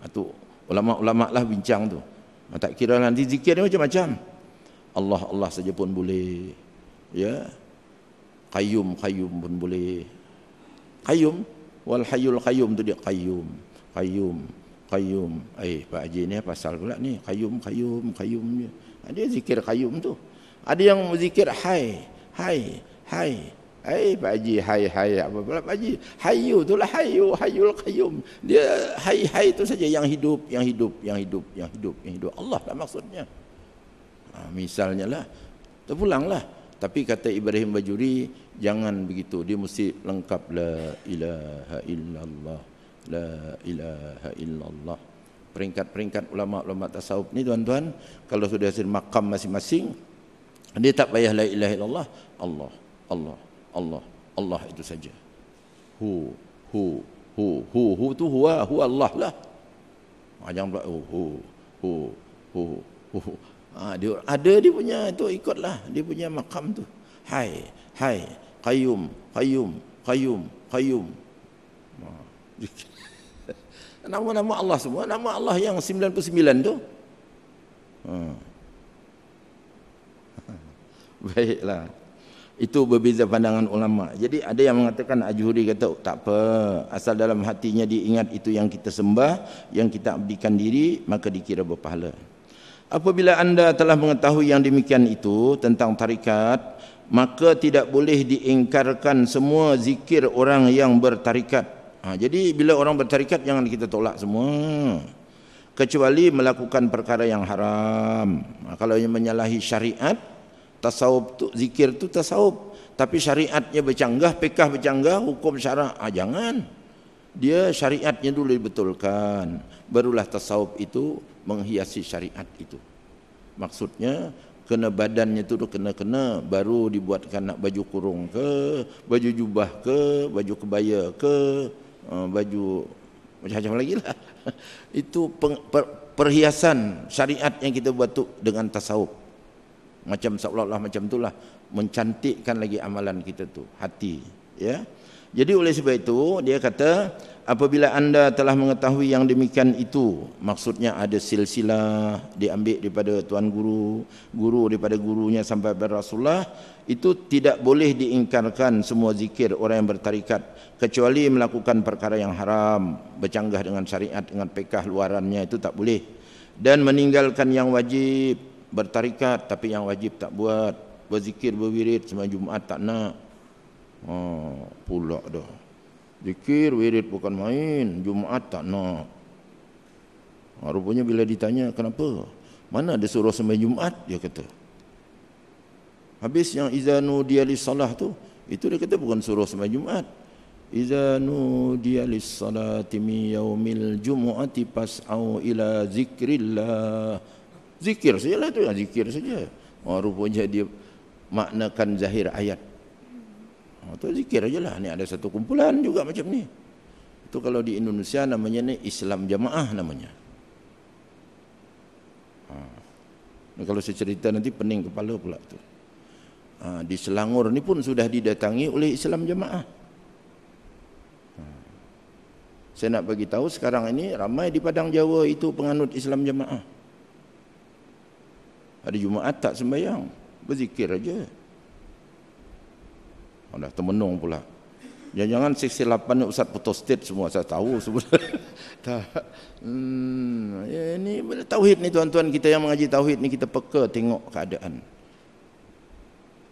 ha, tu ulama-ulama lah bincang tu ha, tak kira nanti zikir ni macam-macam Allah Allah saja pun boleh ya qayyum qayyum pun boleh qayyum walhayul hayyul qayyum tu dia qayyum qayyum qayyum eh pak haji ni pasal pula ni qayyum qayyum qayyum dia zikir qayyum tu ada yang zikir hai, hai, hai. Hai eh, Pak Haji, hai, hai. Apa pula Pak Haji? Hayu tu lah hayu, hayul qayyum. Dia hai, hai tu saja yang hidup, yang hidup, yang hidup, yang hidup, yang hidup. Allah lah maksudnya. Ha, misalnya lah, lah. Tapi kata Ibrahim Bajuri, jangan begitu. Dia mesti lengkap la ilaha illallah. La ilaha illallah. Peringkat-peringkat ulama-ulama tasawuf ni tuan-tuan, kalau sudah hasil makam masing-masing, dia tak payah la ilaha illallah. Allah, Allah, Allah, Allah itu saja. Hu, hu, hu, hu, hu tu huwa, huwa Allah lah. Macam ah, pula, oh, hu, hu, hu, hu, hu. Ha, dia, ada dia punya, itu ikutlah. Dia punya makam tu. Hai, hai, qayyum, qayyum, qayyum, qayyum. Nama-nama ah, Allah semua, nama Allah yang 99 tu. Hmm. Baiklah. Itu berbeza pandangan ulama. Jadi ada yang mengatakan Ajuhuri kata tak apa, asal dalam hatinya diingat itu yang kita sembah, yang kita abdikan diri, maka dikira berpahala. Apabila anda telah mengetahui yang demikian itu tentang tarikat, maka tidak boleh diingkarkan semua zikir orang yang bertarikat. Ha, jadi bila orang bertarikat jangan kita tolak semua. Kecuali melakukan perkara yang haram. Ha, kalau yang menyalahi syariat, tasawuf tu zikir tu tasawuf tapi syariatnya bercanggah pekah bercanggah hukum syarak ah jangan dia syariatnya dulu dibetulkan barulah tasawuf itu menghiasi syariat itu maksudnya kena badannya tu kena kena baru dibuatkan nak baju kurung ke baju jubah ke baju kebaya ke eh, baju macam-macam lagi lah itu perhiasan syariat yang kita buat tu dengan tasawuf macam seolah-olah macam itulah mencantikkan lagi amalan kita tu hati ya jadi oleh sebab itu dia kata apabila anda telah mengetahui yang demikian itu maksudnya ada silsilah diambil daripada tuan guru guru daripada gurunya sampai kepada rasulullah itu tidak boleh diingkarkan semua zikir orang yang bertarikat kecuali melakukan perkara yang haram bercanggah dengan syariat dengan pekah luarannya itu tak boleh dan meninggalkan yang wajib bertarikat tapi yang wajib tak buat berzikir berwirid semalam Jumaat tak nak oh, pula dah zikir wirid bukan main Jumaat tak nak oh, rupanya bila ditanya kenapa mana ada suruh semalam Jumaat dia kata habis yang izanu dialis salah tu itu dia kata bukan suruh semalam Jumaat izanu nudiya lis salati mi yaumil jumu'ati pas'au ila zikrillah Zikir saja sajalah tu, zikir saja. Oh, rupanya dia maknakan zahir ayat. Oh, tu zikir lah. Ini ada satu kumpulan juga macam ni. Itu kalau di Indonesia namanya ni Islam Jamaah namanya. Ha. kalau saya cerita nanti pening kepala pula tu. Ha, di Selangor ni pun sudah didatangi oleh Islam Jamaah. Ha. Saya nak bagi tahu sekarang ini ramai di Padang Jawa itu penganut Islam Jemaah. Hari Jumaat tak sembahyang Berzikir aja. Oh, dah termenung pula Jangan-jangan seksi 8 ni Ustaz putus state semua Saya tahu sebenarnya Hmm, ya, Ini bila tauhid ni tuan-tuan Kita yang mengaji tauhid ni kita peka tengok keadaan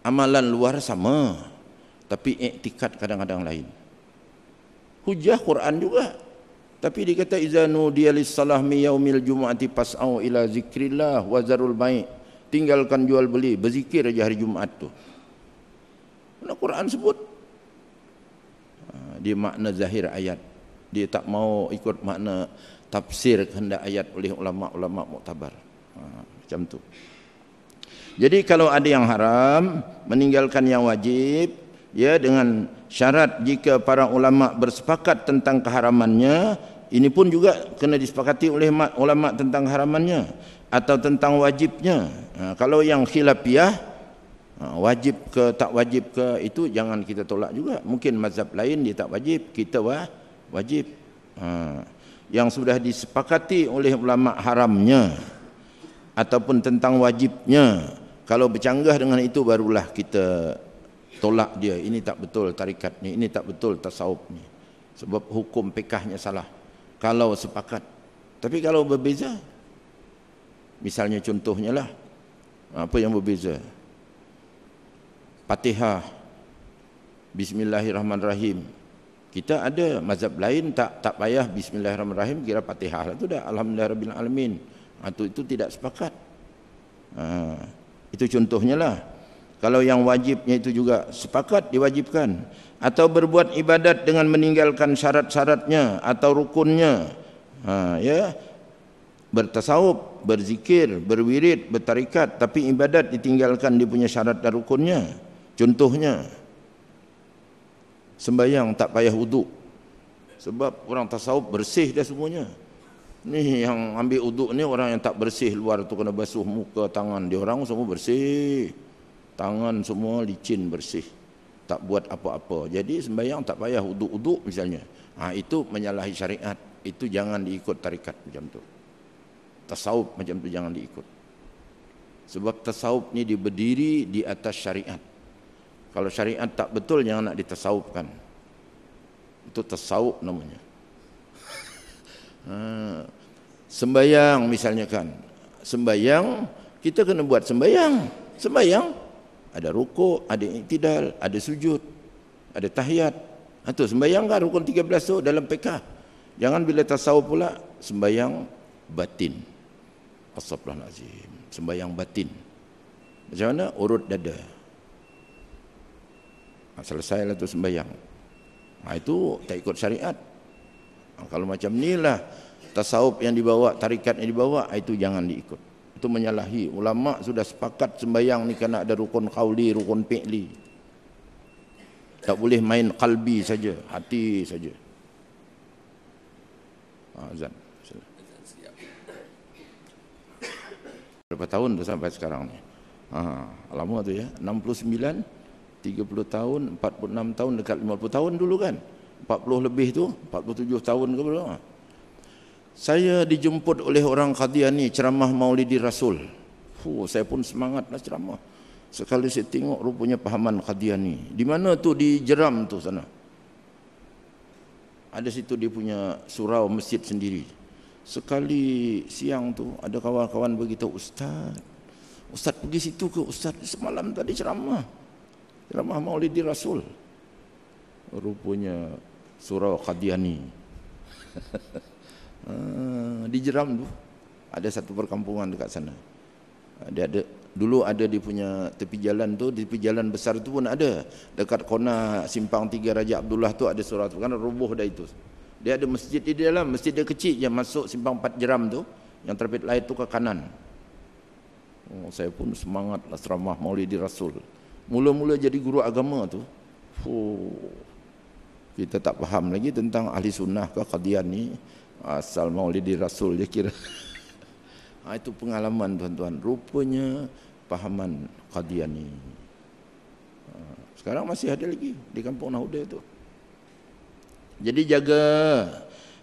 Amalan luar sama Tapi iktikat kadang-kadang lain Hujah Quran juga tapi dikata izanu dia li salah mi yaumil jumaati pas'au ilah zikrillah wa zarul tinggalkan jual beli berzikir aja hari Jumaat tu mana Quran sebut ha, dia makna zahir ayat dia tak mau ikut makna tafsir kehendak ayat oleh ulama-ulama muktabar ha, macam tu jadi kalau ada yang haram meninggalkan yang wajib ya dengan syarat jika para ulama bersepakat tentang keharamannya ini pun juga kena disepakati oleh ulama tentang keharamannya atau tentang wajibnya ha, kalau yang khilafiyah ha, wajib ke tak wajib ke itu jangan kita tolak juga mungkin mazhab lain dia tak wajib kita wah wajib ha, yang sudah disepakati oleh ulama haramnya ataupun tentang wajibnya kalau bercanggah dengan itu barulah kita tolak dia ini tak betul tarikat ni ini tak betul tasawuf ni sebab hukum pekahnya salah kalau sepakat tapi kalau berbeza Misalnya contohnya lah Apa yang berbeza Fatihah Bismillahirrahmanirrahim Kita ada mazhab lain tak tak payah Bismillahirrahmanirrahim Kira Fatihah lah tu dah Alhamdulillahirrahmanirrahim itu, itu tidak sepakat ha, Itu contohnya lah kalau yang wajibnya itu juga sepakat diwajibkan atau berbuat ibadat dengan meninggalkan syarat-syaratnya atau rukunnya ha, ya bertasawuf, berzikir, berwirid, bertarikat tapi ibadat ditinggalkan dia punya syarat dan rukunnya. Contohnya sembahyang tak payah uduk, Sebab orang tasawuf bersih dia semuanya. Ni yang ambil uduk ni orang yang tak bersih luar tu kena basuh muka, tangan dia orang semua bersih. Tangan semua licin bersih. Tak buat apa-apa. Jadi sembahyang tak payah uduk uduk, misalnya. Ha, itu menyalahi syariat. Itu jangan diikut tarikat macam tu tasawuf macam tu jangan diikut sebab tasawuf ni diberdiri di atas syariat kalau syariat tak betul jangan nak ditasawufkan itu tasawuf namanya ha. sembayang misalnya kan sembayang kita kena buat sembayang sembayang ada rukuk ada iktidal ada sujud ada tahiyat itu ha, sembayang kan rukun 13 tu dalam PK jangan bila tasawuf pula sembayang batin Astagfirullahaladzim Sembayang batin Macam mana? Urut dada ha, Selesai lah tu sembayang ha, Itu tak ikut syariat ha, Kalau macam ni lah Tasawuf yang dibawa, tarikat yang dibawa ha, Itu jangan diikut Itu menyalahi Ulama sudah sepakat sembayang ni Kena ada rukun khawli, rukun pi'li Tak boleh main kalbi saja Hati saja Azan ha, berapa tahun dah sampai sekarang ni. Ha, lama tu ya. 69, 30 tahun, 46 tahun, dekat 50 tahun dulu kan. 40 lebih tu, 47 tahun ke belum? Saya dijemput oleh orang Qadiani ceramah maulidi Rasul. Fu, saya pun semangat lah ceramah. Sekali saya tengok rupanya pahaman Qadiani. Di mana tu di Jeram tu sana. Ada situ dia punya surau masjid sendiri sekali siang tu ada kawan-kawan beritahu ustaz ustaz pergi situ ke ustaz semalam tadi ceramah ceramah maulidi rasul rupanya surau qadiani ah, di jeram tu ada satu perkampungan dekat sana dia ada dulu ada di punya tepi jalan tu di tepi jalan besar tu pun ada dekat kona simpang tiga raja abdullah tu ada surau tu kan rubuh dah itu dia ada masjid di dalam, masjid dia kecil yang masuk simpang 4 jeram tu, yang terbit light tu ke kanan. Oh, saya pun semangat lah seramah maulid rasul. Mula-mula jadi guru agama tu, fuh, kita tak faham lagi tentang ahli sunnah ke qadian ni, asal maulid rasul je kira. ha, itu pengalaman tuan-tuan. Rupanya pahaman qadian ni. Ha, sekarang masih ada lagi di kampung Nahuda itu. Jadi jaga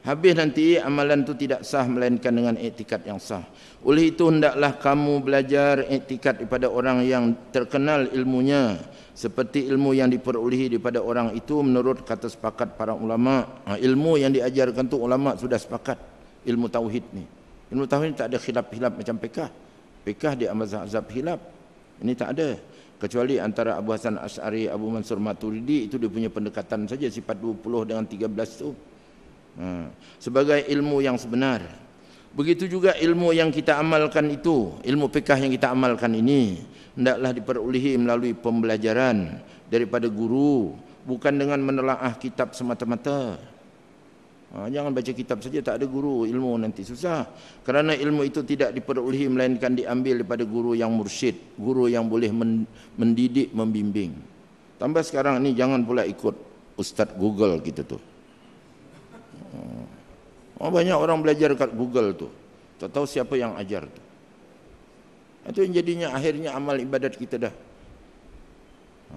Habis nanti amalan itu tidak sah melainkan dengan etikat yang sah. Oleh itu hendaklah kamu belajar etikat daripada orang yang terkenal ilmunya seperti ilmu yang diperolehi daripada orang itu menurut kata sepakat para ulama. Ha, ilmu yang diajarkan tu ulama sudah sepakat ilmu tauhid ni. Ilmu tauhid ni tak ada khilaf-khilaf macam fikah. Fikah dia amazah mazhab khilaf. Ini tak ada kecuali antara Abu Hasan Asy'ari Abu Mansur Maturidi itu dia punya pendekatan saja sifat 20 dengan 13 tu ha. sebagai ilmu yang sebenar begitu juga ilmu yang kita amalkan itu ilmu pekah yang kita amalkan ini hendaklah diperolehi melalui pembelajaran daripada guru bukan dengan menelaah kitab semata-mata Ha, jangan baca kitab saja tak ada guru ilmu nanti susah. Kerana ilmu itu tidak diperolehi melainkan diambil daripada guru yang mursyid, guru yang boleh mendidik, membimbing. Tambah sekarang ni jangan pula ikut ustaz Google kita tu. Ha. Oh banyak orang belajar kat Google tu. Tak tahu siapa yang ajar tu. Itu yang jadinya akhirnya amal ibadat kita dah. Ha.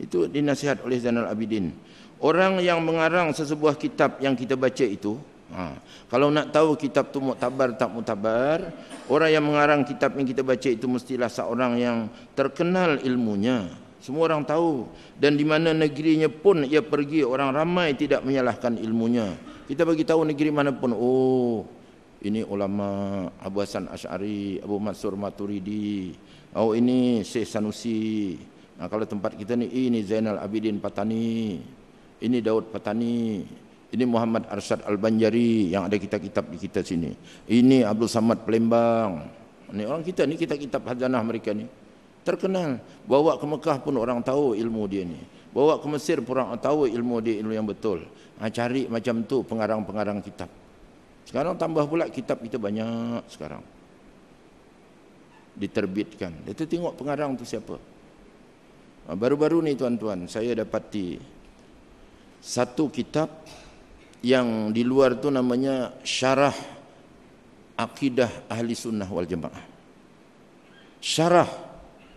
Itu dinasihat oleh Zainal Abidin orang yang mengarang sesebuah kitab yang kita baca itu ha, kalau nak tahu kitab itu muktabar tak muktabar orang yang mengarang kitab yang kita baca itu mestilah seorang yang terkenal ilmunya semua orang tahu dan di mana negerinya pun ia pergi orang ramai tidak menyalahkan ilmunya kita bagi tahu negeri mana pun oh ini ulama Abu Hasan Ash'ari, Abu Mansur Maturidi oh ini Syekh Sanusi Nah, kalau tempat kita ni ini Zainal Abidin Patani ini Daud Patani, ini Muhammad Arsyad Al-Banjari yang ada kitab-kitab di kita sini. Ini Abdul Samad Palembang. Ini orang kita ni kitab-kitab hazanah mereka ni. Terkenal. Bawa ke Mekah pun orang tahu ilmu dia ni. Bawa ke Mesir pun orang tahu ilmu dia ilmu yang betul. Ha, cari macam tu pengarang-pengarang kitab. Sekarang tambah pula kitab kita banyak sekarang. Diterbitkan. Kita tengok pengarang tu siapa. Ha, baru-baru ni tuan-tuan saya dapati satu kitab yang di luar tu namanya Syarah Akidah Ahli Sunnah Wal Jamaah. Syarah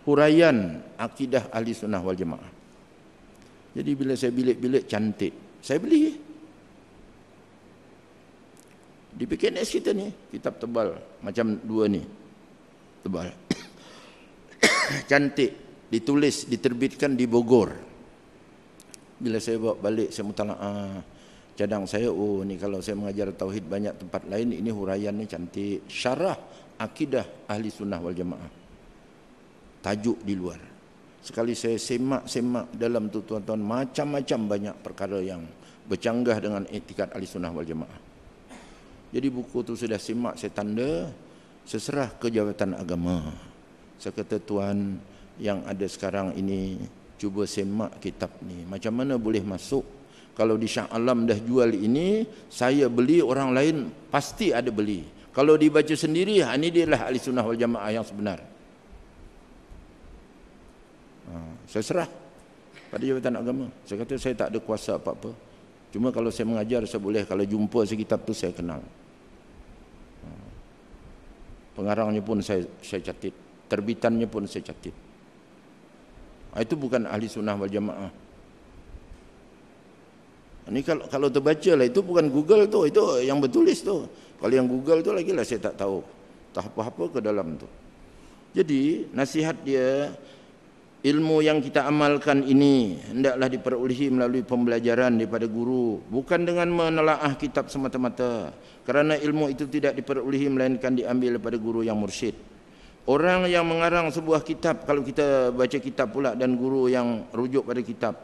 huraian akidah Ahli Sunnah Wal Jamaah. Jadi bila saya bilik-bilik cantik, saya beli. Di PKNS kita ni, kitab tebal macam dua ni. Tebal. cantik ditulis diterbitkan di Bogor bila saya bawa balik saya mutalaah ah, cadang saya oh ni kalau saya mengajar tauhid banyak tempat lain ini huraian ni cantik syarah akidah ahli sunnah wal jamaah tajuk di luar sekali saya semak-semak dalam tu tuan-tuan macam-macam banyak perkara yang bercanggah dengan etikat ahli sunnah wal jamaah jadi buku tu sudah semak saya tanda seserah ke jabatan agama saya kata tuan yang ada sekarang ini cuba semak kitab ni macam mana boleh masuk kalau di Syah Alam dah jual ini saya beli orang lain pasti ada beli kalau dibaca sendiri ha, ini dia lah ahli sunnah wal jamaah yang sebenar ha, saya serah pada jabatan agama saya kata saya tak ada kuasa apa-apa cuma kalau saya mengajar saya boleh kalau jumpa sekitab tu saya kenal ha. pengarangnya pun saya, saya catit terbitannya pun saya catit Ah, itu bukan ahli sunnah wal jamaah. Ini kalau kalau terbaca lah itu bukan Google tu, itu yang bertulis tu. Kalau yang Google tu lagi lah saya tak tahu. Tak apa-apa ke dalam tu. Jadi nasihat dia ilmu yang kita amalkan ini hendaklah diperolehi melalui pembelajaran daripada guru bukan dengan menelaah kitab semata-mata kerana ilmu itu tidak diperolehi melainkan diambil daripada guru yang mursyid Orang yang mengarang sebuah kitab Kalau kita baca kitab pula dan guru yang rujuk pada kitab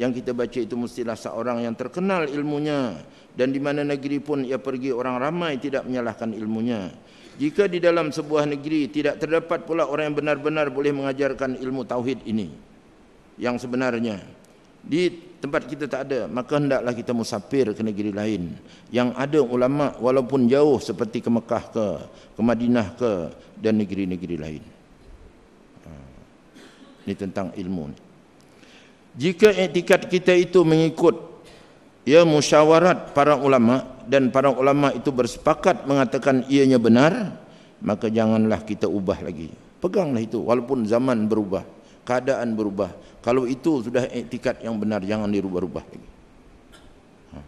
Yang kita baca itu mestilah seorang yang terkenal ilmunya Dan di mana negeri pun ia pergi orang ramai tidak menyalahkan ilmunya Jika di dalam sebuah negeri tidak terdapat pula orang yang benar-benar boleh mengajarkan ilmu tauhid ini Yang sebenarnya Di tempat kita tak ada maka hendaklah kita musafir ke negeri lain yang ada ulama walaupun jauh seperti ke Mekah ke ke Madinah ke dan negeri-negeri lain ha. ini tentang ilmu ni. jika etikat kita itu mengikut ya musyawarat para ulama dan para ulama itu bersepakat mengatakan ianya benar maka janganlah kita ubah lagi peganglah itu walaupun zaman berubah keadaan berubah kalau itu sudah etikat yang benar jangan dirubah-rubah lagi ha.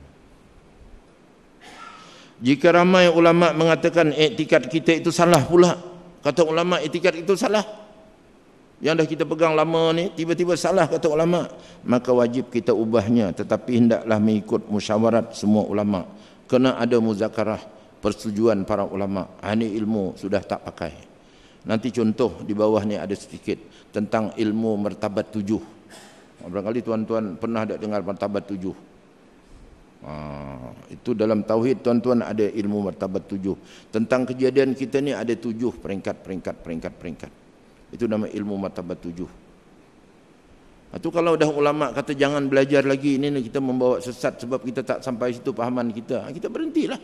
jika ramai ulama mengatakan etikat kita itu salah pula kata ulama etikat itu salah yang dah kita pegang lama ni tiba-tiba salah kata ulama maka wajib kita ubahnya tetapi hendaklah mengikut musyawarat semua ulama kena ada muzakarah persetujuan para ulama ahli ha, ilmu sudah tak pakai Nanti contoh di bawah ni ada sedikit tentang ilmu martabat tujuh. kali tuan-tuan pernah tak dengar martabat tujuh. Ah, itu dalam tauhid tuan-tuan ada ilmu martabat tujuh. Tentang kejadian kita ni ada tujuh peringkat-peringkat peringkat-peringkat. Itu nama ilmu martabat tujuh. Itu kalau dah ulama kata jangan belajar lagi ini kita membawa sesat sebab kita tak sampai situ pahaman kita. Ah, kita berhentilah.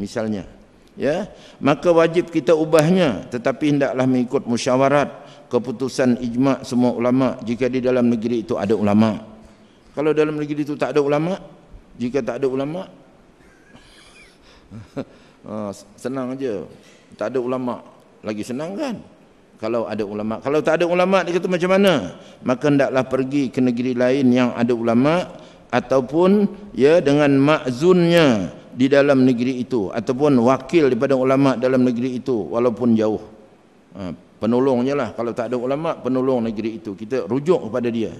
Misalnya, ya maka wajib kita ubahnya tetapi hendaklah mengikut musyawarat keputusan ijma semua ulama jika di dalam negeri itu ada ulama kalau dalam negeri itu tak ada ulama jika tak ada ulama ah, senang aja tak ada ulama lagi senang kan kalau ada ulama kalau tak ada ulama dia kata macam mana maka hendaklah pergi ke negeri lain yang ada ulama ataupun ya dengan makzunnya di dalam negeri itu ataupun wakil daripada ulama dalam negeri itu walaupun jauh ha, penolongnya lah kalau tak ada ulama penolong negeri itu kita rujuk kepada dia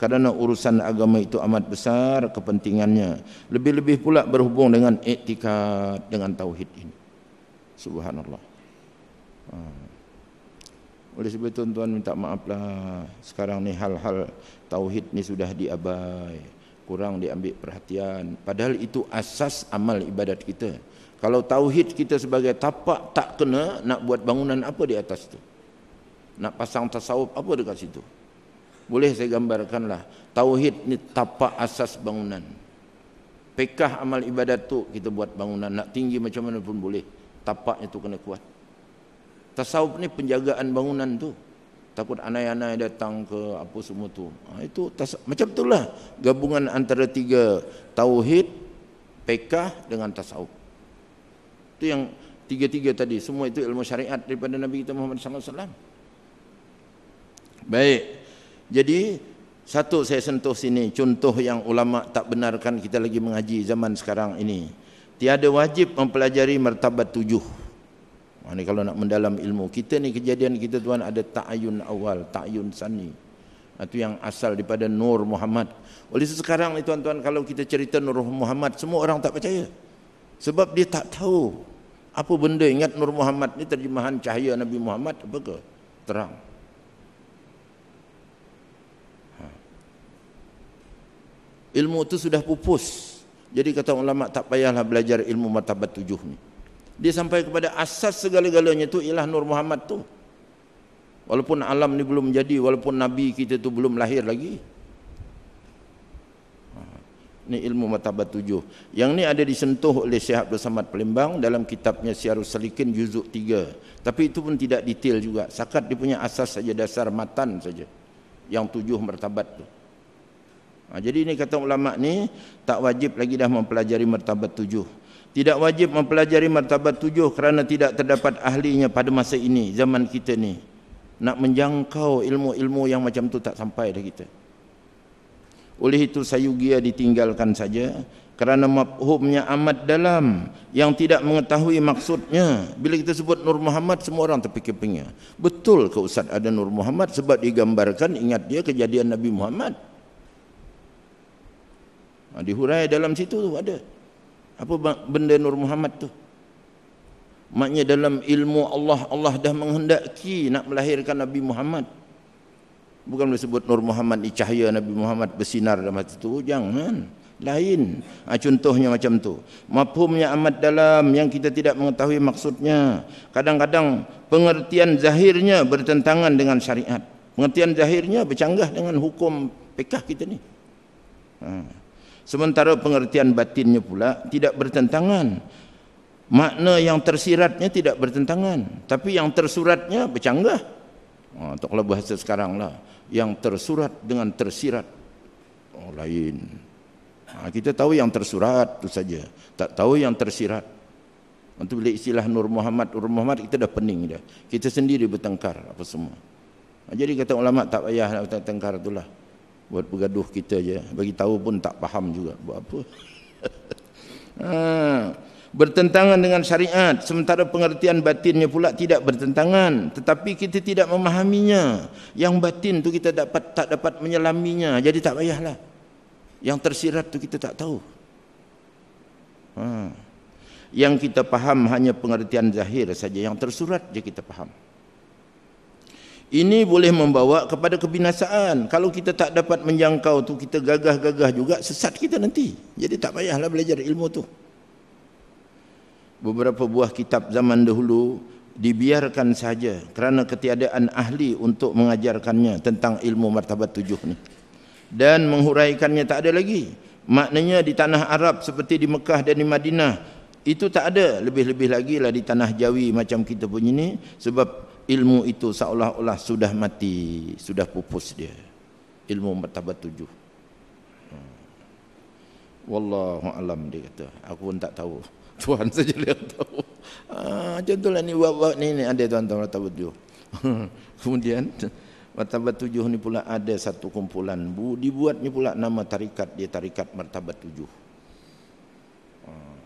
kerana urusan agama itu amat besar kepentingannya lebih-lebih pula berhubung dengan etika dengan tauhid ini subhanallah ha. oleh sebab itu tuan minta maaflah sekarang ni hal-hal tauhid ni sudah diabaikan kurang diambil perhatian padahal itu asas amal ibadat kita kalau tauhid kita sebagai tapak tak kena nak buat bangunan apa di atas tu. nak pasang tasawuf apa dekat situ boleh saya gambarkanlah tauhid ni tapak asas bangunan pekah amal ibadat tu kita buat bangunan nak tinggi macam mana pun boleh tapaknya tu kena kuat tasawuf ni penjagaan bangunan tu takut anai-anai datang ke apa semua tu ha, itu tas, macam itulah gabungan antara tiga tauhid pekah dengan tasawuf itu yang tiga-tiga tadi semua itu ilmu syariat daripada Nabi kita Muhammad SAW baik jadi satu saya sentuh sini contoh yang ulama tak benarkan kita lagi mengaji zaman sekarang ini tiada wajib mempelajari martabat tujuh ini ha, kalau nak mendalam ilmu kita ni kejadian kita tuan ada ta'ayun awal, ta'ayun sani. Itu ha, yang asal daripada Nur Muhammad. Oleh sekarang ni tuan-tuan kalau kita cerita Nur Muhammad semua orang tak percaya. Sebab dia tak tahu apa benda ingat Nur Muhammad ni terjemahan cahaya Nabi Muhammad apa ke? Terang. Ha. Ilmu itu sudah pupus. Jadi kata ulama tak payahlah belajar ilmu martabat tujuh ni dia sampai kepada asas segala-galanya tu ialah Nur Muhammad tu. Walaupun alam ni belum jadi, walaupun nabi kita tu belum lahir lagi. Ini ha, ilmu matabat tujuh. Yang ni ada disentuh oleh Syekh Abdul Samad Pelimbang dalam kitabnya Syarul Salikin Juzuk 3. Tapi itu pun tidak detail juga. Sakat dia punya asas saja, dasar matan saja. Yang tujuh martabat tu. Ha, jadi ini kata ulama ni tak wajib lagi dah mempelajari martabat tujuh tidak wajib mempelajari martabat tujuh kerana tidak terdapat ahlinya pada masa ini zaman kita ni nak menjangkau ilmu-ilmu yang macam tu tak sampai dah kita oleh itu sayugia ditinggalkan saja kerana mafhumnya amat dalam yang tidak mengetahui maksudnya bila kita sebut Nur Muhammad semua orang terfikir-fikir betul ke ustaz ada Nur Muhammad sebab digambarkan ingat dia kejadian Nabi Muhammad ah, di hurai dalam situ tu ada apa benda Nur Muhammad tu? Maknanya dalam ilmu Allah Allah dah menghendaki nak melahirkan Nabi Muhammad. Bukan disebut Nur Muhammad ni cahaya Nabi Muhammad bersinar dalam hati tu. Jangan. Lain. Ha, contohnya macam tu. Mafhumnya amat dalam yang kita tidak mengetahui maksudnya. Kadang-kadang pengertian zahirnya bertentangan dengan syariat. Pengertian zahirnya bercanggah dengan hukum pekah kita ni. Ha. Sementara pengertian batinnya pula tidak bertentangan. Makna yang tersiratnya tidak bertentangan. Tapi yang tersuratnya bercanggah. Oh, tak kalau bahasa sekarang lah. Yang tersurat dengan tersirat. Oh, lain. Ha, kita tahu yang tersurat itu saja. Tak tahu yang tersirat. Untuk bila istilah Nur Muhammad, Nur Muhammad kita dah pening dah. Kita sendiri bertengkar apa semua. Ha, jadi kata ulama tak payah nak bertengkar itulah buat bergaduh kita je bagi tahu pun tak faham juga buat apa ha, bertentangan dengan syariat sementara pengertian batinnya pula tidak bertentangan tetapi kita tidak memahaminya yang batin tu kita dapat tak dapat menyelaminya jadi tak payahlah yang tersirat tu kita tak tahu ha. yang kita faham hanya pengertian zahir saja yang tersurat je kita faham ini boleh membawa kepada kebinasaan. Kalau kita tak dapat menjangkau tu kita gagah-gagah juga sesat kita nanti. Jadi tak payahlah belajar ilmu tu. Beberapa buah kitab zaman dahulu dibiarkan saja kerana ketiadaan ahli untuk mengajarkannya tentang ilmu martabat tujuh ni. Dan menghuraikannya tak ada lagi. Maknanya di tanah Arab seperti di Mekah dan di Madinah itu tak ada lebih-lebih lagi lah di tanah Jawi macam kita punya ni sebab ilmu itu seolah-olah sudah mati, sudah pupus dia. Ilmu martabat tujuh. Hmm. Wallahu alam dia kata. Aku pun tak tahu. Tuhan saja dia tahu. Ah, contohlah ni wabak ni, ni ada tuan-tuan martabat tujuh. Kemudian martabat tujuh ni pula ada satu kumpulan. Bu, dibuatnya pula nama tarikat dia tarikat martabat tujuh. Ah,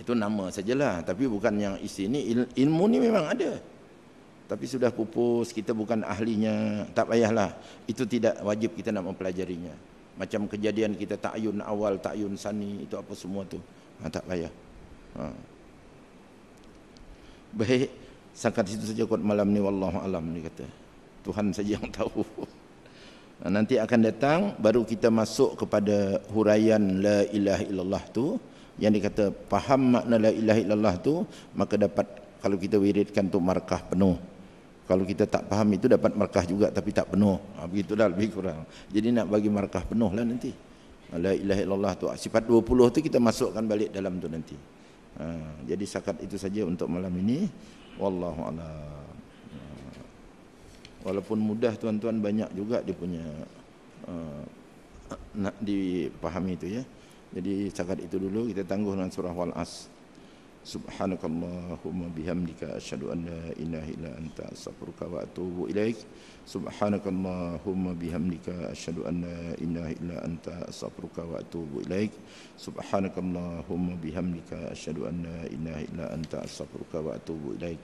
itu nama sajalah Tapi bukan yang isi ini Ilmu ni memang ada tapi sudah pupus kita bukan ahlinya tak payahlah itu tidak wajib kita nak mempelajarinya macam kejadian kita takyun awal takyun sani itu apa semua tu ha, tak payah ha. baik sangat situ saja kot malam ni wallahu alam ni kata Tuhan saja yang tahu ha, nanti akan datang baru kita masuk kepada huraian la ilah illallah tu yang dikata faham makna la ilah illallah tu maka dapat kalau kita wiridkan tu markah penuh kalau kita tak faham itu dapat markah juga tapi tak penuh ha, begitu lebih kurang jadi nak bagi markah penuh lah nanti ha, la ilaha illallah tu sifat 20 tu kita masukkan balik dalam tu nanti ha, jadi sakat itu saja untuk malam ini wallahu alam ha, walaupun mudah tuan-tuan banyak juga dia punya uh, nak dipahami itu ya jadi sakat itu dulu kita tangguh dengan surah al as Subhanakallahumma bihamdika asyhadu an la ilaha illa anta astaghfiruka wa atubu ilaik. Subhanakallahumma bihamdika asyhadu an la ilaha illa anta astaghfiruka wa atubu ilaik. Subhanakallahumma bihamdika asyhadu an la ilaha illa anta astaghfiruka wa atubu ilaik.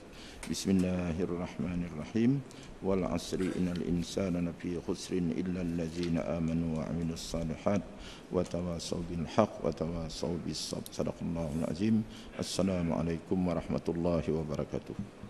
بسم الله الرحمن الرحيم والعصر إن الإنسان لفي خسر إلا الذين آمنوا وعملوا الصالحات وتواصوا بالحق وتواصوا بالصبر صدق الله العظيم السلام عليكم ورحمة الله وبركاته